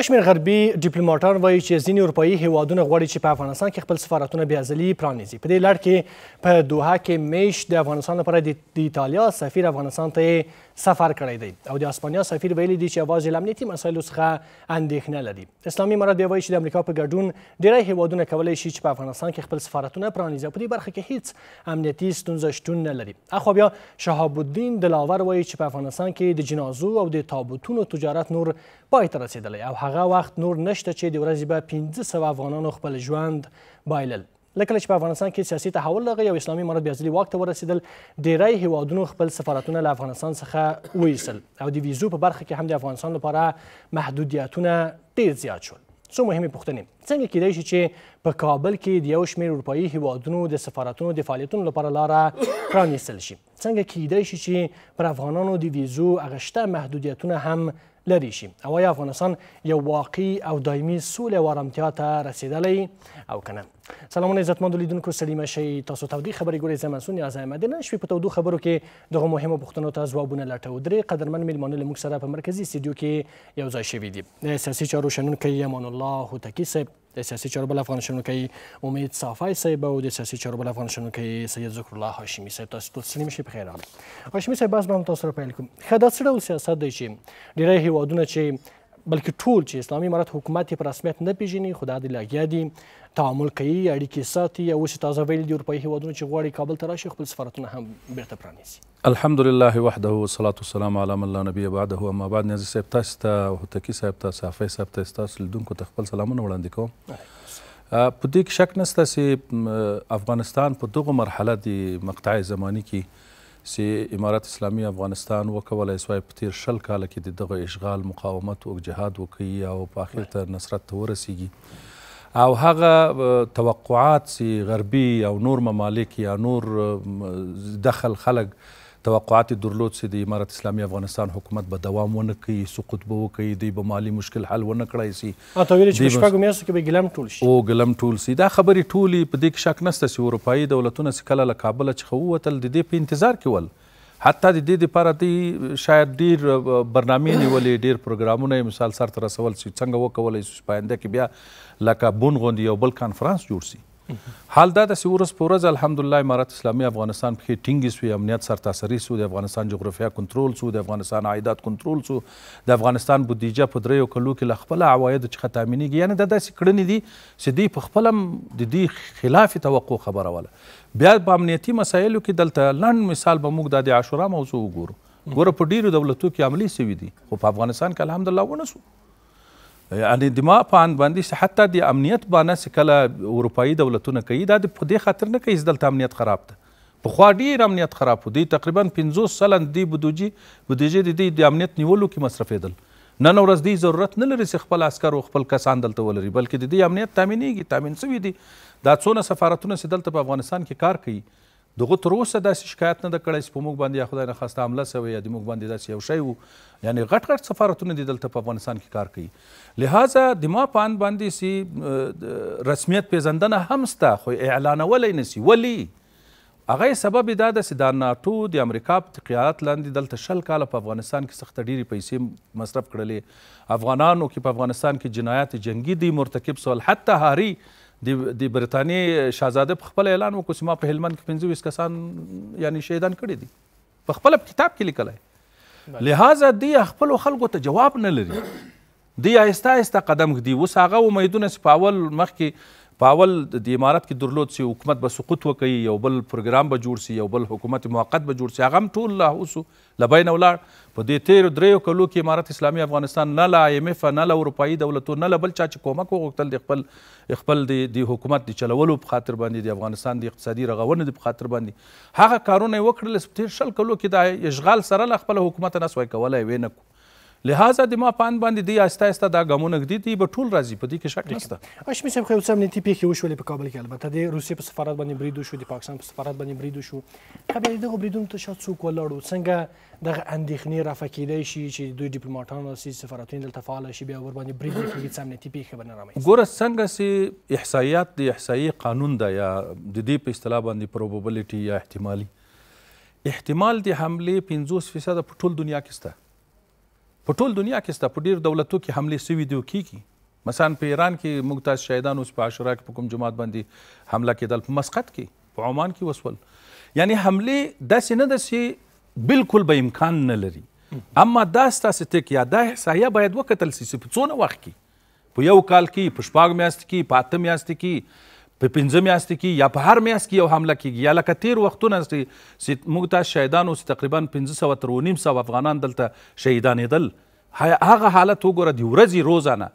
یو شمېر غربي ډیپلوماټان وایي چې ځینې اروپایي هیوادونه غواړي چې په افغانستان کې خپل سفارتونه بې ازلي پرانیزي په دې لړ کې په دوحه کې میش د افغانستان لپاره د ایتالیا سفیر افغانستان ته سفر کړی دی او د اسپانیا سفیر ویلي دی چې یوازې له امنیتي مسایلو څخه اندېښنه لري اسلامي امارات بیا وایي چې د امریکا په ګډون ډیری هیوادونه کولی شي چې په افغانستان کې خپل سفارتونه پرانیزي او په دې برخه کې هیڅ امنیتي ستونزه شتون نه لري اخوا بیا شهاب الدین دلاور وایي چې په افغانستان کې د جنازو او د تابوتونو تجارت نور پای ته رسیدلی او هغه وخت نور نشته چې د ورځې به پنځه سوه افغانانو خپل ژوند بایلل لکه چې په افغانستان کې سیاسي تحول لغی او اسلامي امارت بیا ځلې واک ته ورسېدل ډیری هیوادونو خپل سفارتونه له افغانستان څخه وایستل او د ویزو په برخه کې هم د افغانستان لپاره محدودیتونه ډیر زیات شول څو مهمې پوښتنې څنګه کېدای شي چې په کابل کې د یو شمېر اروپایي هیوادونو د سفارتونو د فعالیتونو لپاره لاره پرانیستل شي څنګه کېدای شي چې پر افغانانو د ویزو اغشته محدودیتونه هم لري شي او یا افغانستان یو واقعي او دایمي سولې او ارامتیا ته رسیدلی او کنه سلامونه عزتمندو لیدونکو سلیمه شي تاسو ته د خبري ګورې زمنسون یا زایم مدینه شپې په تودو خبرو کې دغه مهمه پوښتنو ته ځوابونه لټو درې قدرمن میلمانه لمک سره په مرکزی سټډیو کې یو ځای شوی دی سیاسي چارو شنونکي امان الله هوتکی صاحب د سیاسي چارو بل افغان شنونکي امید صافی صاحب او د سیاسي چارو بل افغان شنونکي سید ذکر الله هاشمی صاحب تاسو ټول سلیم شي په خیر راغلم هاشمی صاحب بس به هم تاسو را پیل کوم ښه دا څه ډول سیاست دی چې ډیری هیوادونه چې بلکې ټول چې اسلامي امارت حکومت یې په رسمیت نه پیژني خو دا د لاګیا دي تعامل کوي اړیکې ساتي او چې تازه ویل دي اروپایي هیوادونو چې غواړي کابل ته راشي خپل سفارتونه هم بیرته پرانیزي الحمدلله وحده والصلاة والسلام على من لا نبي بعده اما بعد نیازي صاحب تاسو ته او هوتکي صاحب تاسو حافظ صاحب تاسو تاسو لیدونکو ته خپل سلامونه وړاندې کوم په دې کې شک نشته چې افغانستان په دغه مرحله د مقطع زمانی کې سی امارت اسلامي افغانستان وکولای سوای په تیر شل کال کې د دغه اشغال مقاومت او جهاد وکړي او په اخر ته نصرت ته ورسیږي او هغه توقعات سی غربي او نور ممالک یا نور دخل خلک توقعات درلود چې د امارت اسلامي افغانستان حکومت به دوام ونه کوي سقوط به وکړي دوی به مالي مشکل حل ونه کړای شي اته ویل چې شپږ میاشتو کې به ګلم ټول شي او ګلم ټول شي دا خبرې ټولې په دې کې شک نشته چې اروپایي دولتونه چې کله له کابل څخه ووتل د دې په انتظار کې ول حتی د دې لپاره دی شاید ډیر برنامې نیولې ډیر پروګرامونه مثال سره رسول چې څنګه وکولای شي پاینده کې بیا لکه بون غوندي یو بل کانفرنس جوړ شي حال دا د سورس پورز الحمدلله امارات اسلامي افغانستان په ټینګ سو امنیت سرتا سری سو د افغانستان جغرافیه کنټرول سو د افغانستان عایدات کنټرول سو د افغانستان بودیجه په دریو کلو کې لخپل عواید چې ختامینیږي یعنی دا داسې کړنې دي چې دی په خپل هم د دې خلاف توقع خبره ولا بیا په امنیتي مسایلو کې دلته لنډ مثال به موږ د عاشورا موضوع وګورو ګوره په ډیرو دولتو کې عملی سوي دي خو په افغانستان کې الحمدلله ونه سو یعنی د ما په اند باندې حتی د امنیت باندې چې کله اروپایي دولتونه کوي دا د په دې خاطر نه کوي چې دلته امنیت خراب ده پخوا ډېر امنیت خراب و دوی تقریبا پنځوس سلن دی بودوجي بودیجې د دوی د امنیت نیولو کې مصرفېدل نن ورځ دوی ضرورت نه لري چې خپل عسکر او خپل کسان دلته ولري بلکې د دوی امنیت تامینېږي تامین سوي دي دا څونه سفارتونه چې دلته په افغانستان کې کار کوي دغه تر اوسه داسې شکایت نه ده کړی چې په موږ باندې یا خدای نه خواسته حمله سوې یا د موږ باندې داسې یو شی و یعنې غټ غټ سفارتونه دي دلته په افغانستان کې کار کوي لهذا د ما په اند باندې سي رسمیت پیژندنه هم شته خو اعلانولی نه سي ولې هغه سبب دا ده چې دا ناټو د امریکا په تقیات لاندې دلته شل کاله په افغانستان کې سخته ډېرې پیسې مصرف کړلې افغانانو کې په افغانستان کې جنایات جنگي دي مرتکب سول حتی هاري د برتانیې شاهزاده په خپل اعلان وکړ چې ما په هلمند کې 25 کسان یعنی شهیدان کړي دي په خپل کتاب کې لیکلی لہذا دی خپل خلکو ته جواب نه لري دی آهسته آهسته قدم ږدي اوس هغه امیدونه چې په اول مخکې په اول د امارات کې درلود چې حکومت به سقوط وکړي یو بل پروګرام به جوړ شي یو بل حکومت موقت به جوړ شي هغه هم ټول لا اوس لبین ولاړ په دې تیرو دریو کلو کې امارات اسلامي افغانستان نه له آی ام اف نه له اروپایي دولتو نه له بل چا چې کومک وغوښتل د خپل خپل د حکومت د چلولو په خاطر باندې د افغانستان د اقتصادي رغونې په خاطر باندې هغه کارونه یې وکړل تیر شل کلو کې د اشغال سره له خپل حکومت نه سوای کولی ویې نه لہذا د ما پاند باندې دی آسته آسته دا ګامونه ږدي دی به ټول راځي په دې کې شک نشته اشمی صاحب خو څه امنیتي پیښې وشولې په کابل کې البته د روسیې په سفارت باندې بریدو شو د پاکستان په سفارت باندې بریدو شو خبرې دغه بریدونو ته شاته څوک ولاړو څنګه دغه اندېښنې رافع کیدای شي چې دوی ډیپلوماټان او سفارتونه دلته فعال شي بیا ور باندې برید وکړي څه امنیتي پیښې به نه رامنځته ګوره څنګه سي احصائیات د احصایي قانون دا یا د دې په اصطلاح باندې پروبابلیټي یا احتمالي احتمال د حمله 50% په ټول دنیا کې شته په ټول دنیا کې ستا په ډیر دولتو کې حمله سوي دی کیږي مثلا په ایران کې موږ تاسو شهیدان اوس په عاشورا کې په کوم جماعت باندې حمله کېدل په مسقط کې په عمان کې وسول یعنی حمله داسې نه داسې بالکل به امکان نه لري اما دا ستاسو ټیک یا دا احصایه باید وکتل سي په څونه وخت کې په یو کال کې په شپږ میاشت کې په اته میاشت کې په پنځه میاشت کې یا په هر میاشت کې یو حمله کیږي یا لکه تیر وختونه چې موږ تاسو شهیدان اوس تقریبا پنځه سوه تر نیم سوه افغانان دلته شهیدانېدل هغه حالت وګوره د ورځې روزانه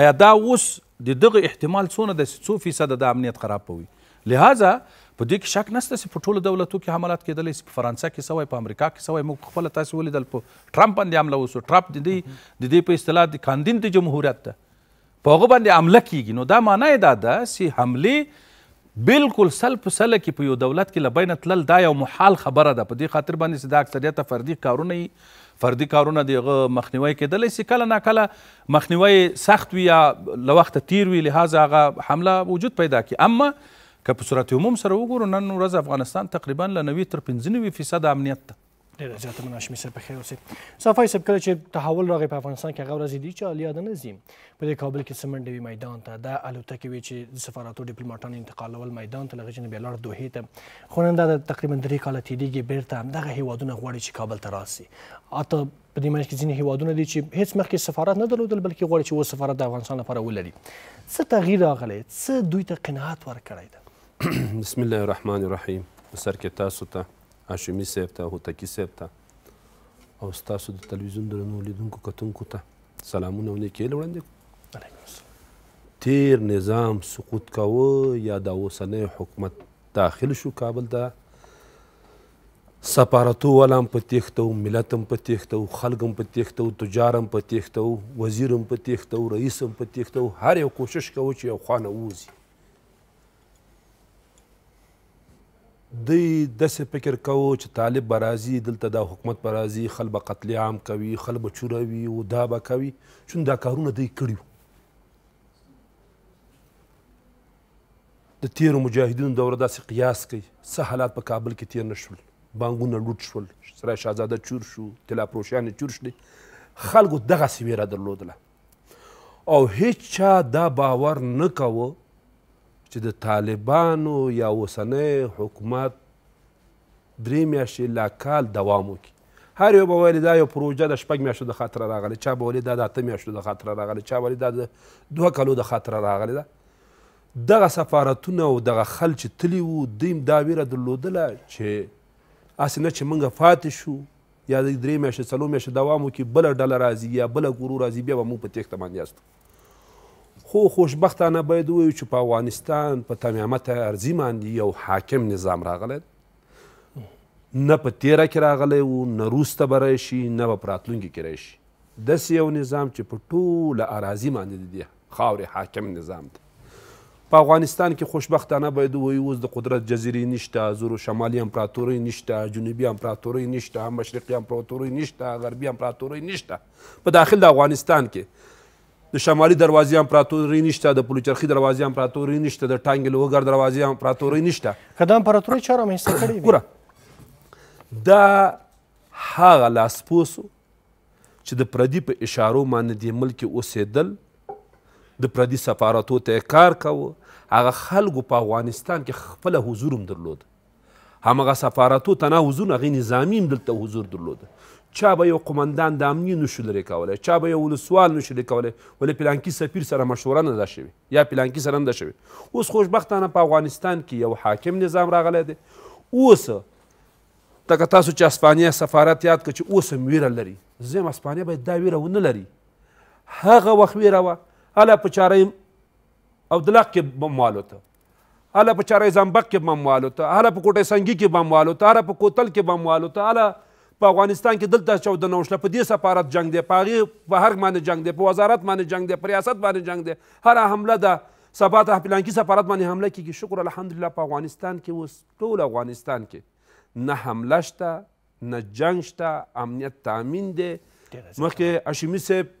آیا دا اوس د دغه احتمال څونه د څو فیصده د امنیت خرابوي لهذا په دې کې شک نشته چې په ټولو دولتو کې حملات کېدلی په فرانسه کې سوی په امریکا کې سوی موږ خپله تاسې ولیدل په ټرمپ باندې حمله وسو ټرمپ د دې د دې په اصطلاح د کاندین د جمهوریت ده په هغه باندې حمله کیږي نو دا معنی یې دا ده چې حملې بالکل سل په سله کې په یو دولت کې له بینه تلل دا یو محال خبره ده په دې خاطر باندې چې دا اکثریته فردي کارونه فردي کارونه د هغه مخنیوی کیدلی سي کله ناکله مخنیوی سخت وي یا له وخته تیر وي لهذا هغه حمله وجود پیدا کی اما که په صورت عموم سره وګورو نن ورځ افغانستان تقریبا له 90 تر 95 فیصده امنیت ده ډېر زیات مناشمي سره په خیر اوسئ صفای صاحب کله چې تحول راغی په افغانستان کې هغه ورځ دي چې عالیه ده نظیم په دې کابل کې سمنډوي میدان ته د الوتکې وی چې سفارتو ډیپلوماټان انتقالول میدان ته لغجن بیا لار دوه ته خو نن دا تقریبا درې کاله تیریږي بیرته همدغه هیوادونه غواړي چې کابل ته راسي اته په دې معنی کې ځینې هیوادونه دي چې هیڅ مخکې سفارت نه درلودل بلکې غواړي چې و سفارت د افغانستان لپاره ولري څه تغییر راغلی څه دوی ته قناعت ورکړی ده بسم الله الرحمن الرحیم سر کې تاسو ته تا هاشمي صاحب ته هوتکي صاحب ته او ستاسو د تلویزیون درنو لیدونکو کتونکو ته سلامونه او نیکې هیلې وړاندې تیر نظام سقوط کاوه یا د اوسنی حکومت داخل شو کابل ته سپارتو ولم په تیښته و ملت هم په تیښته و خلک هم په تیښته و تجار هم په تیښته و وزیر هم په تیښته و رئیس هم په تیښته و هر یو کوشش کوه چې یو خوا نه ووځي دوی داسې فکر کوو چې طالب به راځي دلته دا حکومت به راځي خل به قتل عام کوي خل به چوروي او دا به کوي چون دا کارونه دوی کړي د تیرو مجاهدینو دوره داسې قیاس کوي څه حالات په کابل کې تیر نه شول بانګونه لوټ شول سرای شهزاده چور شو تلاپروشیانې چور شلې خلکو دغسې ویره درلودله او هیچ چا دا باور نه کوه چې د طالبانو یا اوسنی حکومت درې میاشتې لا کال دوام وکړي هر یو به ویل دا یو پروژه د شپږ میاشتو د خاطره راغلې چا به ویل دا د اته میاشتو د خاطره راغلې چا به ویل دا د دوه کالو د خاطره راغلې ده دغه سفارتونه او دغه خل چې تلي وو دوی دا ویره درلودله چې هسې نه چې موږ فاتې شو یا درې میاشتې څلور میاشتې دوام وکړي بله ډله راځي یا بله ګورو راځي بیا به موږ په تېښته باندې یاستو خو خوشبختانه باید ووایو چې په افغانستان په تمامت ارضي باندې یو حاکم نظام راغلی نه په تیره کې راغلی و نه وروسته به راشي نه به په راتلونکي کې راشي داسې یو نظام چې په ټوله اراضي باندې د دې خاورې حاکم نظام دی په افغانستان کې خوشبختانه باید ووایو اوس د قدرت جزیرې نشته زور شمالي امپراتورۍ نشته جنوبي امپراتورۍ نشته مشرقي امپراتورۍ نشته غربي امپراتورۍ نشته په داخل د دا افغانستان کې د شمالي دروازې امپراتوري نشته د پلوچرخي دروازې امپراتوري نشته د ټانګې لوګر دروازې امپراتوري نشته که دا امپراتوري چا رامنځته کړې ګوره دا هغه لاسپوسو چې د پردي په اشارو باندې دې ملک اوسېدل د پردي سفارتو ته کار کاوه هغه خلکو په افغانستان کې خپله حضور هم درلود همغه سفارتو تنه حضور هغې نظامي هم دلته حضور درلود چا به یو قمندان د امنیې نشو لرې کولی چا به یو ولسوال نشو لرې کولی ولې پلانکي سفیر سره مشوره نه ده شوې یا پلانکي سره نه ده شوې اوس خوشبختانه په افغانستان کې یو حاکم نظام راغلی دی اوس تکه تاسو چې اسپانیا سفارت یاد کړه چې اوس هم ویره لري زه یم اسپانیا باید دا ویره ونه لري هغه وخت ویره وه هله په چاره او دلق کې بم والوته هله په چاره زنبق کې بم والوته هله په کوټه سنګي کې بم والوته هله په کوتل کې بم والوته هله په افغانستان کې دلته چود نه وشله په دې سفارت جنگ دی په هغې په هر باندې جنگ دی په وزارت باندې جنگ دی په ریاست باندې جنگ دی هره حمله ده سبا ته پلانکي سفارت باندې حمله کېږي شکر الحمدلله په افغانستان کې اوس ټول افغانستان کې نه حمله شته نه جنگ شته امنیت تامین دی مخکې اشمي صاحب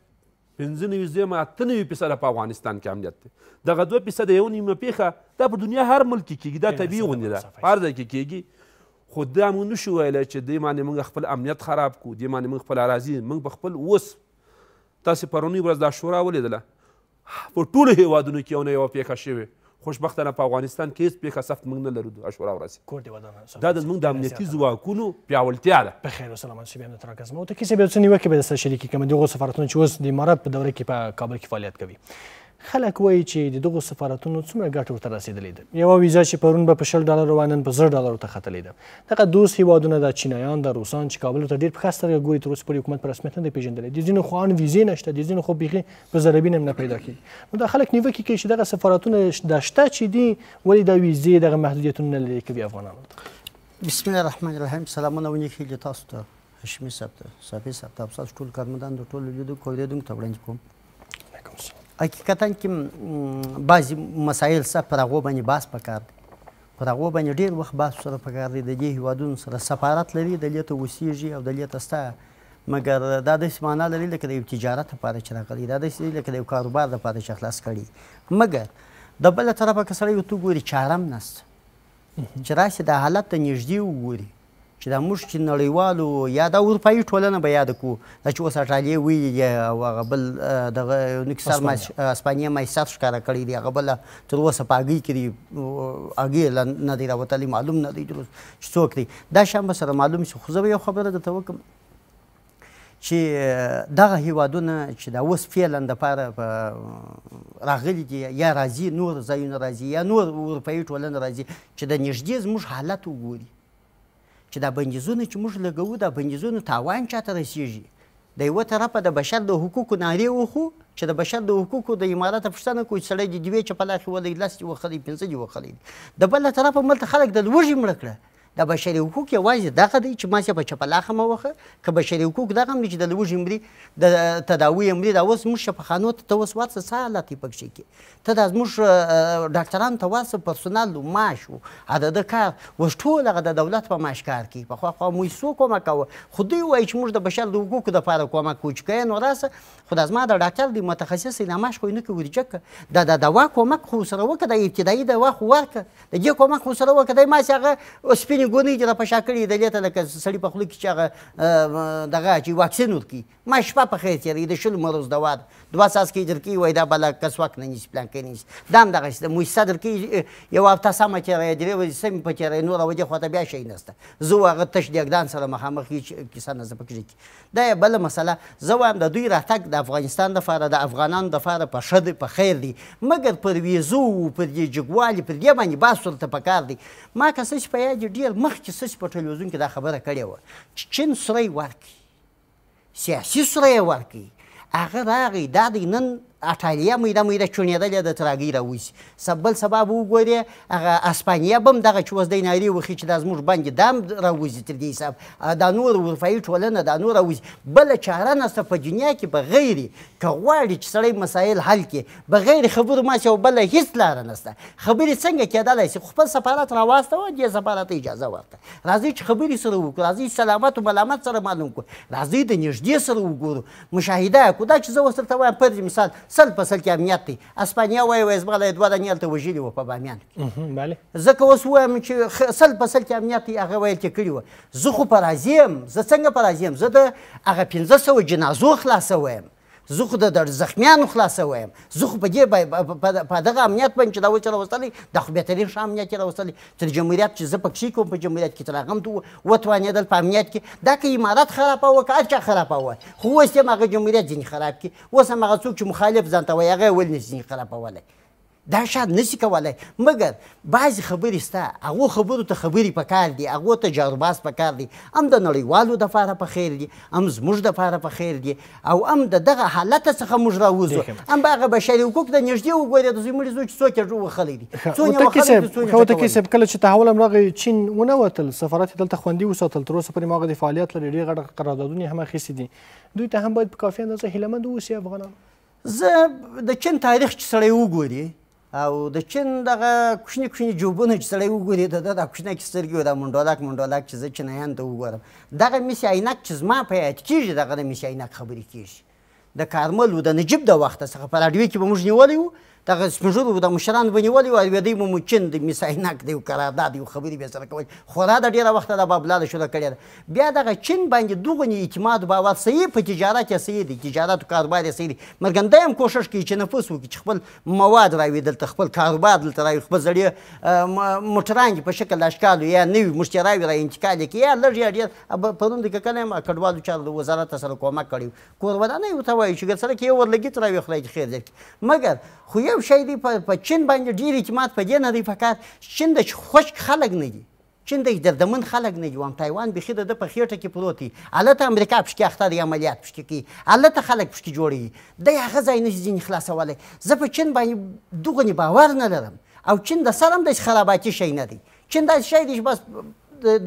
پنځه نوي زیمه اته نوي فیصده په افغانستان کې امنیت دی دغه دوه فیصده یو نیمه پیښه دا په دنیا هر ملک کې کېږي دا طبیعي غوندې ده په هر ځای کې کېږي خو دا موږ نشو ویلی چې دې باندې موږ خپل امنیت خراب کړو دې باندې موږ خپل اراضي موږ به خپل اوس تاسې پرونۍ ورځ دا شورا ولیدله په ټولو هیوادونو کې یو نه یوه پیښه شوې خوشبختانه په افغانستان کې هېڅ پیښه سخت موږ نه لرو د عاشورا ورځې دا د موږ د امنیتي ځواکونو پیاوړتیا ده په خیر وسلام منصوب یم د ترکز مو ته کیسې بیا څه نیوکې به درسره شریکې کړم د هغو سفارتونو چې اوس د امارات په دوره کې په کابل کې فعالیت کوي خلک وایي چې د دغه سفارتونو څومره ګټه ورته رسیدلې ده یو ویزه چې پرون به په 60 ډالر وانن په 0 ډالر ته ختلې ده دغه دوس هیوادونه د چینایان د روسان چې کابل ته ډیر په خاص طریقه ګوري تر اوسه پورې حکومت پر رسمیت نه دی پیژندلې د ځینو خوان ویزې نشته د ځینو خو بيخي په زربین نه پیدا کیږي نو د خلک نیوکه کوي چې دغه سفارتونه د شته چې دي ولې د ویزې دغه محدودیتونه لري کوي افغانانو بسم الله الرحمن الرحیم سلامونه ونیخي تاسو ته هاشمي صاحب ته صافي صاحب تاسو ټول کارمندان د ټول لیدو کولیدونکو ته وړاندې کوم حقیقتا کې بعضی مسایل سره پر هغه باندې باس پکار دی پر هغه باندې ډیر وخت باس سره پکار دی د دې هیوادونو سره سفارت لري د لیته وسیږي او د لیته ستا مګر دا د معنا لري لکه د یو تجارت لپاره چې راغلی دا د لکه د یو کاروبار لپاره چې خلاص کړي مګر د بل طرفه کسړی یو تو ګوري چارم نست چې راشي د حالت ته نږدې وګوري چې دا موږ چې نړیوالو یا دا اروپایي ټولنه به یاد کو دا چې اوس اټالیا ویلي دی او هغه بل دغه نکسار اسپانیا مایسات ښکاره کړی دی هغه بل تر اوسه په هګۍ کې دی هګۍ نه دی راوتلی معلوم نه دی چې څوک دی دا شیان به سره معلوم شي خو زه به یو خبره درته وکړم چې دغه هیوادونه چې دا اوس فعلا دپاره په راغلي دي یا راځي نور ځایونه راځي یا نور اروپایي ټولنه راځي چې د نږدې زموږ حالت وګوري چې دا بندیزونه چې موږ لګوو دا بندیزونه تاوان چاته رسیږي د یوه طرفه د بشر د حقوقو نارې وخو چې د بشر د حقوقو د امارته پښتنه کوی سړی د دوی چپلاخي ولې لاس وخلی پنځه دی وخلی د بل طرفه ملته خلک د لوږې مړ کړه د بشري حقوق یوازې دغه دی چې ماسه په چپلاخه موخه که بشري حقوق دغه هم چې د لوږې مري د تداوي مري دا اوس موږ شپخانو ته ته اوس ورڅه څه حالات یې پکښې کې ته دا زموږ ډاکټرانو ته واسه پرسونل معاش و عدده کار اوس ټول هغه د دولت په معاش کار کوي پخوا خو موږ څو کومک کوو خو دوی وایي چې موږ د بشر د حقوقو دپاره کومک کوو چې که نو راسه خو دا زما د ډاکټر دی متخصص دی معاش خو یې نه کوي ورجکه دا د دوا کومک خو سره وکړه د ابتدایي دوا خو ورکړه د دې کومک خو سره وکړه دی ماسې هغه سپینې ونې ګونې چې را پشا کړي د لیته لکه سړي په خوله کې چې هغه دغه چې واکسین ورکړي ما شپه په خیر تېروي د شلو مروز دوا ده دوه څاڅکي درکوي وایي دا بله کسواک نه نیسي پلانکی نه نیسي دا هم دغسې ده موسسه درکوي یو هفته سمه چېره درې ورځې سمې په چېره نوره وجه خواته بیا شی نهسته زه هغه تش دېګدان سره مخامخ کیسه نه زه په کې دا یې بله مسله زه وایم د دوی راتګ د افغانستان دپاره د افغانانو دپاره په ښه دی په خیر دی مګر پر ویزو پر دې جګوالي پر دې باندې بحث ورته پکار دی ما کسه چې په یاد ډېر مخکې سس په ټلویزیون کې دا خبره کړې وه چې چین سوری ورکړي سیاسي سوری یې ورکړي هغه راغی دا دی نن اټالیا میده میده چونېدلې د تراګۍ راوځي سب بل سبا به وګورې هغه اسپانیا به هم دغه چې اوس دی نارې وخي چې دا زموږ بانکې دا هم راوځي تر دې حساب دا نور اروپایي ټولنه دا نور راوځي بله چاره نسته په دنیا کې بغیر که غواړي چې سړی مسایل حل کړي بغیر خبرو ما چې بله هیڅ لاره نسته خبرې څنګه کېدلی شي خو خپل سفارت راواستوه دې سفارت ته اجازه ورکړه راځئ چې خبرې سره وکړو راځئ سلامت و ملامت سره معلوم کړو راځئ د نږدې سره وګورو مشاهده کړو دا چې زه اوس درته وایم پر مثال سل په سل کې امنیت دی اسپانیا وایي وایي زما دوه دانې هلته وژلي وه په بامیان کې ځکه اوس ووایم چې سل په سل کې امنیت دی هغه ویل کې کړي وه زه خو په راځي یم زه څنګه په راځي یم زه د هغه پنځه سوه جنازو خلاصویم زه خو د زخمیانو خلاصویم زه خو په دې په دغه امنیت باندې چې دا اوس راوستلی دا خو بهترین ښه امنیت یې راوستلی تر جمهوریت چې زه پکښې کوم په جمهوریت کې تر هغه هم وتوانېدل په امنیت کې دا که عمارت خراباوه که هر چا خراباوه خو اوس یې هم هغه جمهوریت ځینې خراب کړي اوس هم هغه څوک چې مخالف ځان ته وایي هغه یې ولې نشي ځینې خرابولی دا شاد نسی کولای مګر بعضی خبرې ستا هغه خبرو ته خبرې پکار دي هغه تجرباس پکار دي هم د نړیوالو د فاره په خیر دي هم زموږ د فاره په خیر دي او هم د دغه حالت څخه موږ راوځو هم هغه بشري حقوق د نږدې وګوري د زموږ زو چې څوک جوړ خلک دي څو ته کې سب کله چې تحول هم راغی چین ونه وتل سفارت دلته خوندي وساتل تر اوسه پرې ماغه د فعالیت لري ډېر غټ قراردادونه هم اخیستي دي دوی ته هم باید په کافي اندازه هیله مند اوسي افغانان زه د چین تاریخ چې سړی وګوري او د چین دغه کوچني کوچني جوبونه چې سړی وګوري د دا کوچنی کې سترګې دا منډولاک منډولاک چې زه چینایان ته وګورم دغه میسي عینک چې زما په یاد کېږي دغه د میسي عینک خبرې کېږي د کارمل و د نجیب د وخته څخه په راډیو کې به موږ نیولی وو دغه سپینږیرو د مشرانو به نیولي وای دوی مو ممکن د میسایناک دی او قرارداد یو خبرې به سره کول خورا د ډېره وخته د بابلاله شوله کړې ده بیا دغه چین باندې دوغنې اعتماد باور صحیح په تجارت یې صحیح دی تجارت او کاروبار یې صحیح دی مرګندی هم کوښښ کوي چې نفوس وکړي چې خپل مواد راوي دلته خپل کاروبار دلته راوي خپل زړې موټرانګې په شکل اشکالو یا نوي مشتري راوي را انتقال یې کوي یا لږ یا ډېر پرون د ککل یم کډوالو چارو وزارت سره کومک کړی کور ودانۍ ورته وایي چې ګر سره کې یو ورلګیت راوي خدای خیر درکړي مګر خو یو یو شی دی په چین باندې ډیر اعتماد په دې نه دی فقط چین د خوش خلک نه دي چین د دردمن خلک نه جوام تایوان بخې د په خېټه کې پروت دی الته امریکا پښکې اخته دی عملیات پښکې کی الته خلک پښکې جوړي د هغه ځای نه ځین خلاصوله زه په چین باندې دوغنی باور نه لرم او چین د سرم د خراباتي شي نه دی چین دا شی دی بس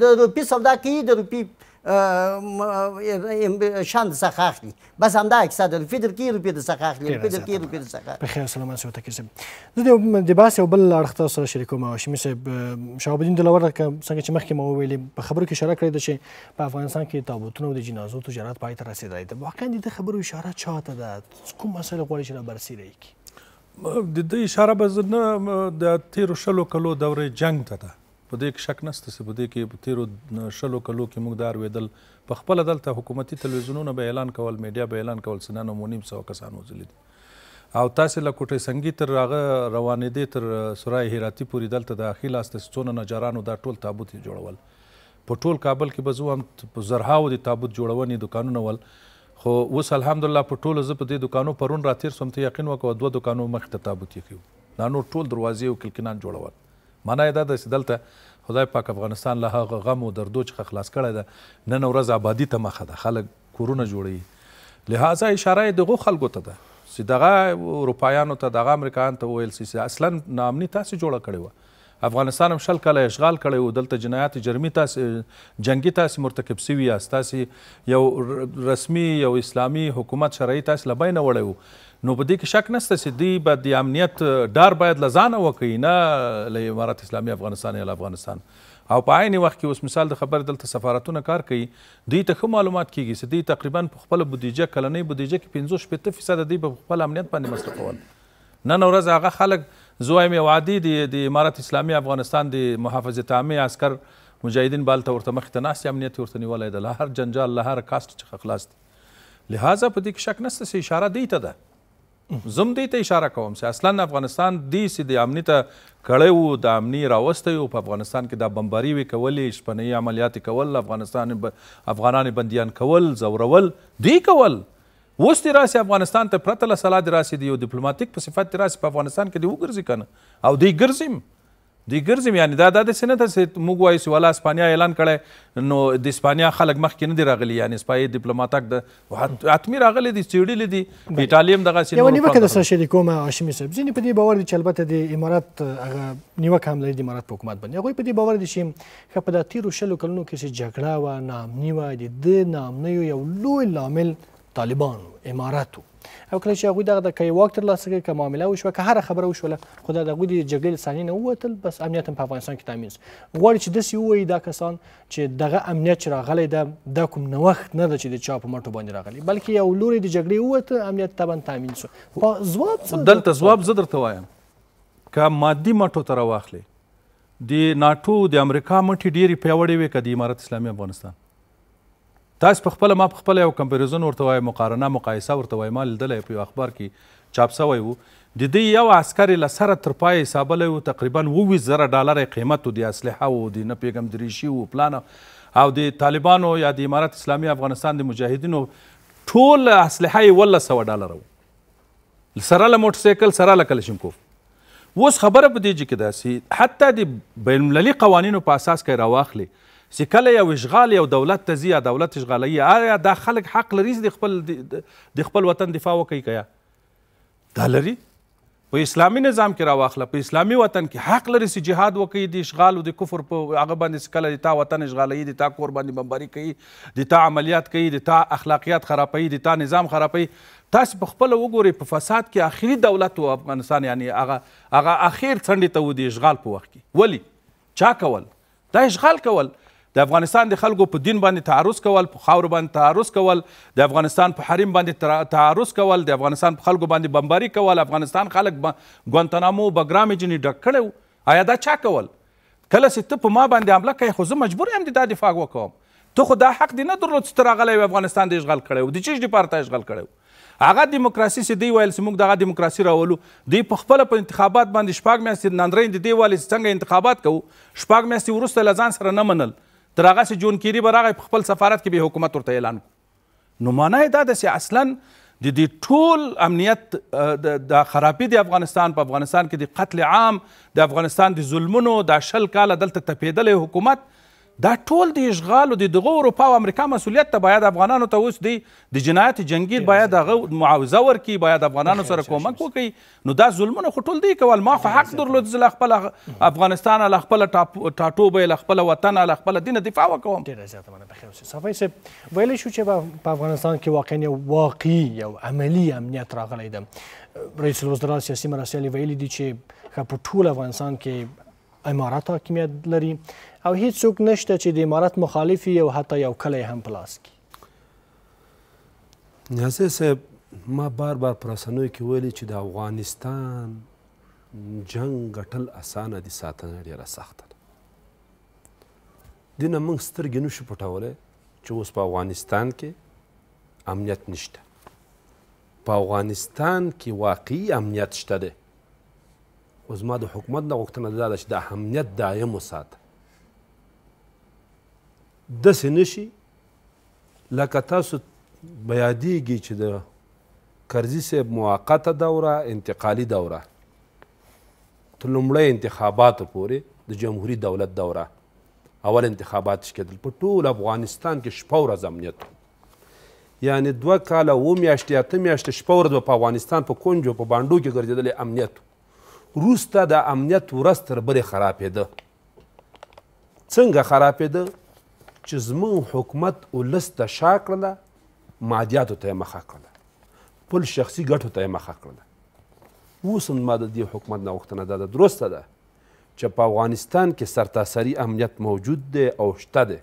د روپی سودا کوي د روپی شند څخه اخلي بس همدا اقصه ده فدر کې روپۍ د څخه اخلي فدر کې روپۍ د څخه په خیر سلامت شو تکي صاحب زه د باسي او بل اړخ تاسو سره شریکوم او شمس شهاب الدین دلور څنګه چې مخکې مو ویلې په خبرو کې اشاره کړې ده چې په افغانستان کې تابوتونو د جنازو تجارت پای ته رسیدلی ده واقعا د خبرو اشاره چاته ده کوم مسله غواړي چې را برسېره کی د دې اشاره به نه د تیرو شلو کلو دورې جنگ ته ده په دې کې شک نشته چې په دې کې په تیرو شلو کلو کې موږ دا اورېدل په خپله دلته حکومتي تلویزیونونه به اعلان کول میډیا به اعلان کول چې نن مو نیم سوه کسان وځلي دي او تاسې له کوټې سنګي تر هغه روانېدې تر سورای هراتي پورې دلته د اخي لاس ته څونه نجارانو دا ټول تابوت یې جوړول په ټول کابل کې به زه هم په زرهاو د تابوت جوړونې دوکانونه ول خو اوس الحمدلله په ټولو زه په دې دوکانو پرون راتېر سوم ته یقین وکړه دوه دوکانو مخې ته تابوت یې دا نور ټول دروازې او کلکینان جوړول معنا یې دا ده چې دلته خدای پاک افغانستان له هغه غم او دردو څخه خلاص کړی ده نن ورځ آبادي ته مخه ده خلک کورونه جوړوي لهذا اشاره یې دغو خلکو ته ده چې دغه اروپایانو ته دغه امریکایانو ته وویل چې اصلا ناامني تاسې جوړه کړې وه افغانستان هم شل کاله اشغال کړی و دلته جنایات جرمي تاسې جنګي تاسې مرتکب سوي یاست تاسې یو رسمي یو اسلامي حکومت شرعي تاسې له بینه وړی و نو په دې کې شک نشته چې دوی به د امنیت ډار باید له ځانه وکړي نه له امارات اسلامي افغانستان یا افغانستان او په عین وخت کې اوس مثال د خبر دلته سفارتونه کار کوي دوی ته ښه معلومات کیږي چې دوی تقریبا په خپله بودیجه کلنۍ بودیجه کې پنځه شپېته فیصده دوی په خپل امنیت باندې مصرفول نن ورځ هغه خلک زوایم وعدي د امارات اسلامي افغانستان د محافظت عامې عسکر مجاهدین بالته ورته مخې ته ناست امنیت ورته نیولی ده له هر جنجال له هر کاسټ څخه خلاص دي لهذا په دې کې شک نشته چې اشاره دی ته ده زم دې ته اشاره کوم چې اصلا افغانستان دې سي د امنیت کړی وو د امنی راوستی وو په افغانستان کې دا بمباري وی کولې شپنی عملیات کول افغانستان ب... افغانان بندیان کول زورول دی کول اوس دې راسي افغانستان ته پرته له سلا دې راسي د یو ډیپلوماتیک په صفت دې راسي په افغانستان کې دې وګرځي کنه او دې ګرځیم دی ګرځم یعنی دا د سینه ته موږ وایو چې ولا اسپانیا اعلان کړي نو د اسپانیا خلک مخکې نه دی راغلي یعنی اسپای ډیپلوماټک د حتمی راغلي دي سیډلی دي ایتالیا هم دغه سینه یو نیوکه د سره شریکو ما هاشمي صاحب ځینې په دې باور دي چې البته د امارات هغه نیوکه هم لري د امارات په حکومت باندې هغوی په دې باور دي چې ښه په دا تیرو شلو کلونو کې چې جګړه وه ناامني وه د دې ناامنیو یو لوی لامل طالبان اماراتو او کله چې هغوی دغه د که یې واک ترلاسه کړي که معامله وشوه که هره خبره وشوله خو دا د هغوی د جګړې له صحنې نه ووتل بس امنیت هم په افغانستان کې تامین شي غواړي چې داسې ووایي دا کسان چې دغه امنیت چې راغلی ده دا کوم نوښت نه ده چې د چا په مټو باندې راغلی بلکې یو لوری د جګړې ووته امنیت طبعا تامین شو په ځواب دلته ځواب زه درته وایم که مادي مټو ته راواخلې د ناتو د امریکا مټې ډېرې پیاوړې وې که د امارت اسلامي افغانستان تاسو په خپل ما په خپل یو کمپیریزن ورته وای مقارنه مقایسه ورته وای ما لیدلې په اخبار کې چاپ شوی وو د دې یو عسکر له سره تر پای حسابلې وو تقریبا 20000 ډالر قیمت د اسلحه او د نه پیغام دریشي او پلان او د طالبانو یا د امارات اسلامي افغانستان د مجاهدینو ټول اسلحه یې ول 100 ډالر وو سره له موټر سایکل سره له کلشنکوف اوس خبره په دې کې داسي حتی د بین المللي قوانینو په اساس کې راواخلي چې کله یو اشغال یو دولت ته ځي یا دولت اشغالوي آیا دا خلک حق لري چې د خپل د خپل وطن دفاع وکړي که یا دا لري په اسلامي نظام کې راواخله په اسلامي وطن کې حق لري چې جهاد وکړي د اشغال او د کفر په هغه باندې کله د تا وطن اشغالوي د تا کور باندې بمباري کوي د تا عملیات کوي د تا اخلاقیات خرابوي د تا نظام خرابوي تاسو په خپله وګورئ په فساد کې آخري دولت و افغانستان یعنی هغه هغه اخر څنډې ته و د اشغال په وخت کې ولې چا کول دا اشغال کول د افغانستان د خلکو په دین باندې تعرض کول په خاور باندې تعرض کول د افغانستان په حریم باندې تعرض کول د افغانستان په خلکو باندې بمباری کول افغانستان خلک ګوانتنامو بګرامې جنې ډک کړی آیا دا چا کول کله چې ته په ما باندې حمله کوې خو زه مجبور یم د دا دفاع وکوم ته خو دا حق دې نه درلود چې ته راغلی افغانستان دې اشغال کړی و د چیش دپاره تا اشغال کړی و هغه دیموکراسي چې دی ویل چې موږ دغه دیموکراسي راولو دوی په خپله په انتخابات باندې شپږ میاشتې ناندرین د دې والې چې څنګه انتخابات کوو شپږ میاشتې وروسته له ځان سره نه منل تر هغه چې جون کیری به راغی په خپل سفارت کې به حکومت ورته اعلان نو معنا یې دا ده چې اصلا د دې ټول امنیت د خرابې د افغانستان په افغانستان کې د قتل عام د افغانستان د ظلمونو دا شل کاله دلته تپېدلی حکومت دا ټول د اشغال او د دغه اروپا او امریکا مسولیت ته باید افغانانو ته اوس دی د جنایت جنگی باید هغه معاوضه ورکړي باید افغانانو سره کومک وکړي نو دا ظلمونه خو ټول دی کول ما خو حق درلود زه له خپل افغانستان له خپل ټاټوبې له خپل وطن له خپل دینه دفاع وکوم ډېره زیاته مننه بخیر اوسئ صافی صاحب ویلی شو چې په افغانستان کې واقعا یو واقعي یو عملي امنیت راغلی ده رئیس الوزرا سیاسي مراسل ویلي دي چې په ټول افغانستان کې امارات حاکمیت لري او هیڅ څوک نشته چې د امارات مخالف یو حتی یو کلی هم پلاس کی نیازی صاحب ما بار بار پرسنوي کې ویلي چې د افغانستان جنگ ګټل اسانه دي ساتنه ډیره سخته ده دینه موږ سترګې نشو پټولی چې اوس په افغانستان کې امنیت نشته په افغانستان کې واقعي امنیت شته دی او زما د حکومت نه غوښتنه دا ده چې د امنیت دایم وساته داسې نشي لکه تاسو به یادیږي چې د کرزي صاحب موقته دوره انتقالي دوره تر لومړی انتخاباتو پورې د جمهوري دولت دوره اول انتخابات شکېدل په ټول افغانستان کې شپه ورځ امنیت یعنی دوه کاله اوه میاشتې اته میاشتې شپه ورځ به په افغانستان په کونجو په بانډو کې ګرځېدلی امنیت و روسته د امنیت ورځ تر بلې خرابېده څنګه خرابېده چې زموږ حکومت ولس ته شا کړله مادیاتو ته یې مخه کړله خپل شخصي ګټو ته یې مخه کړله اوس هم ما د دې حکومت نه غوښتنه دا ده درسته ده چې په افغانستان کې سرتاسري امنیت موجود دی او شته دی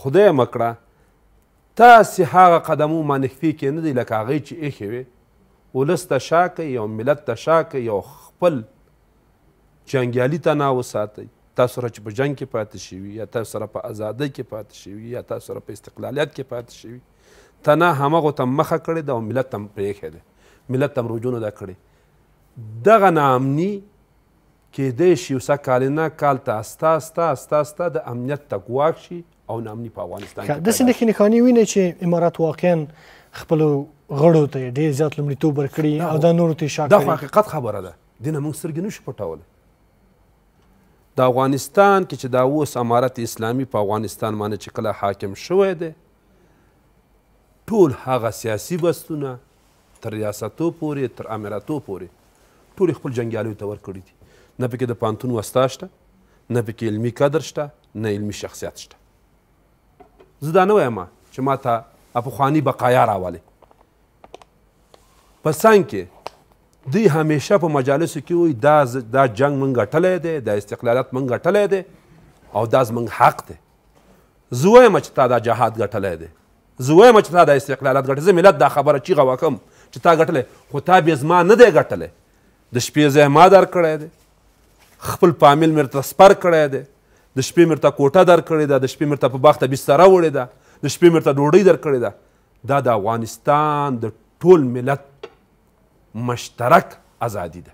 خدای مکړه تاسې هغه قدمو منخفي کې نه دی لکه هغې چې ایښې وې ولس ته شا کوي او ملت ته شا کوي او خپل جنګیالي تنا وساتئ تاسو سره چې په جنگ کې پاتې شوي یا تاسو سره په ازادۍ کې پاتې شوي یا تاسو سره په استقلالیت کې پاتې شوي تنا همغو ته مخه کړې ده او ملت ته پرېښی دی ملت ته مروجونه ده کړې دغه ناامني کېدای شي اوسه کالنه کال ته استا استا استا استا د امنیت تک واک شي او ناامني په افغانستان کې داسې نښې نښانې وینئ چې امارات واقعا خپلو غړو ته ډېر زیات لومړیتوب ورکړي او دا نورو ته شاکړي دا خو حقیقت خبره ده دینه موږ سترګې نشو پټولی د افغانستان کې چې دا اوس امارت اسلامي په افغانستان باندې چې کله حاکم شوی دی ټول هغه سیاسي بستونه تر ریاستو پورې تر اماراتو پورې ټول خپل جنګیالیو ته ورکړي دي نه پکې د پانتون وستا شته نه پکې علمي قدر شته نه علمي شخصیت شته زه دا نه وایم چې ما ته پخواني بقایا راولئ په څنګ کې دوی همیشه په مجالسو کې وایي دا دا جنګ موږ ګټلی دی دا استقلالات موږ ګټلی دی او دا زموږ حق دی زه وایم چې تا دا جهاد ګټلی دی زه وایم چې تا دا استقلالات ګټلی زه ملت دا خبره چیغه واکم چې تا ګټلی خو تا بې زما نه دی ګټلی د شپې ځای ما در کړی دی خپل پامل مې راته سپر کړی دی د شپې مې راته کوټه در کړې ده د شپې مې راته په باغ ته بستره وړې ده د شپې مې راته ډوډۍ در کړې ده دا د افغانستان د ټول ملت مشترک ازادي ده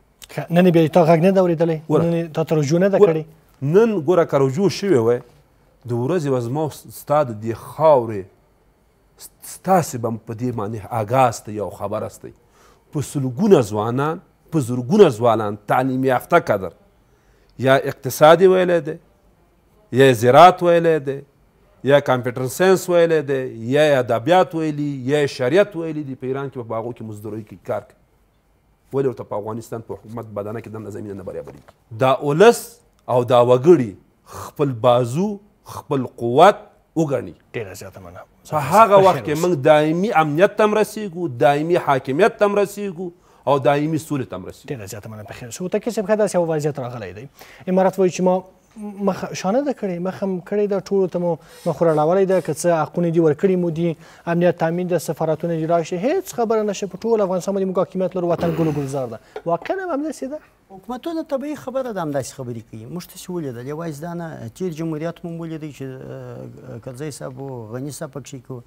نن بیا تا غږ نه ده اورېدلی نن تا ته رجوع نه ده کړې نن ګوره که رجوع شوې وای د ورځې به زما ستا د دې خاورې ستاسې به په دې معنې آګاه استی او خبر استی په سلګونه ځوانان په زرګونه ځوانان تعلیم یافته قدر یا اقتصادي ویلی دی یا زراعت ویلی دی یا کمپیوټر ساينس ویلی دی یا ادبیات ویلی یا شریعت ویلی دی په ایران کې په باغو کې مزدوروي کې کار کوي ولې ورته په افغانستان په حکومت بدانه کې دنده زمینه نه برابرېږي دا ولس او دا وګړي خپل بازو خپل قوت وګڼي ډېره زیاته مننه په هغه وخت کې موږ دایمي امنیت تم رسیږو دایمي حاکمیت تم رسیږو او دایمي سولې تم رسیږو ډېره زیاته مننه په خیر شو ته کې څه ښه داسې یو وضعیت راغلی دی امارات وایي چې ما مخ شانه د کړي مخم کړي د ټولو ته مو مخور راولې د کڅه حقونه دي ورکړي مو دي امنیت تامین د سفارتونو اجرا شي هیڅ خبره نشه په ټول افغانستان باندې موږ حکومت لر وطن ګلو ګلزار ده واقعا هم داسې ده حکومتونه طبي خبره د همداسې خبرې کوي موږ ته سولې ده یوازې دا نه تیر جمهوریت مو مولې دي چې کرزی صاحب او غنی صاحب پکې کو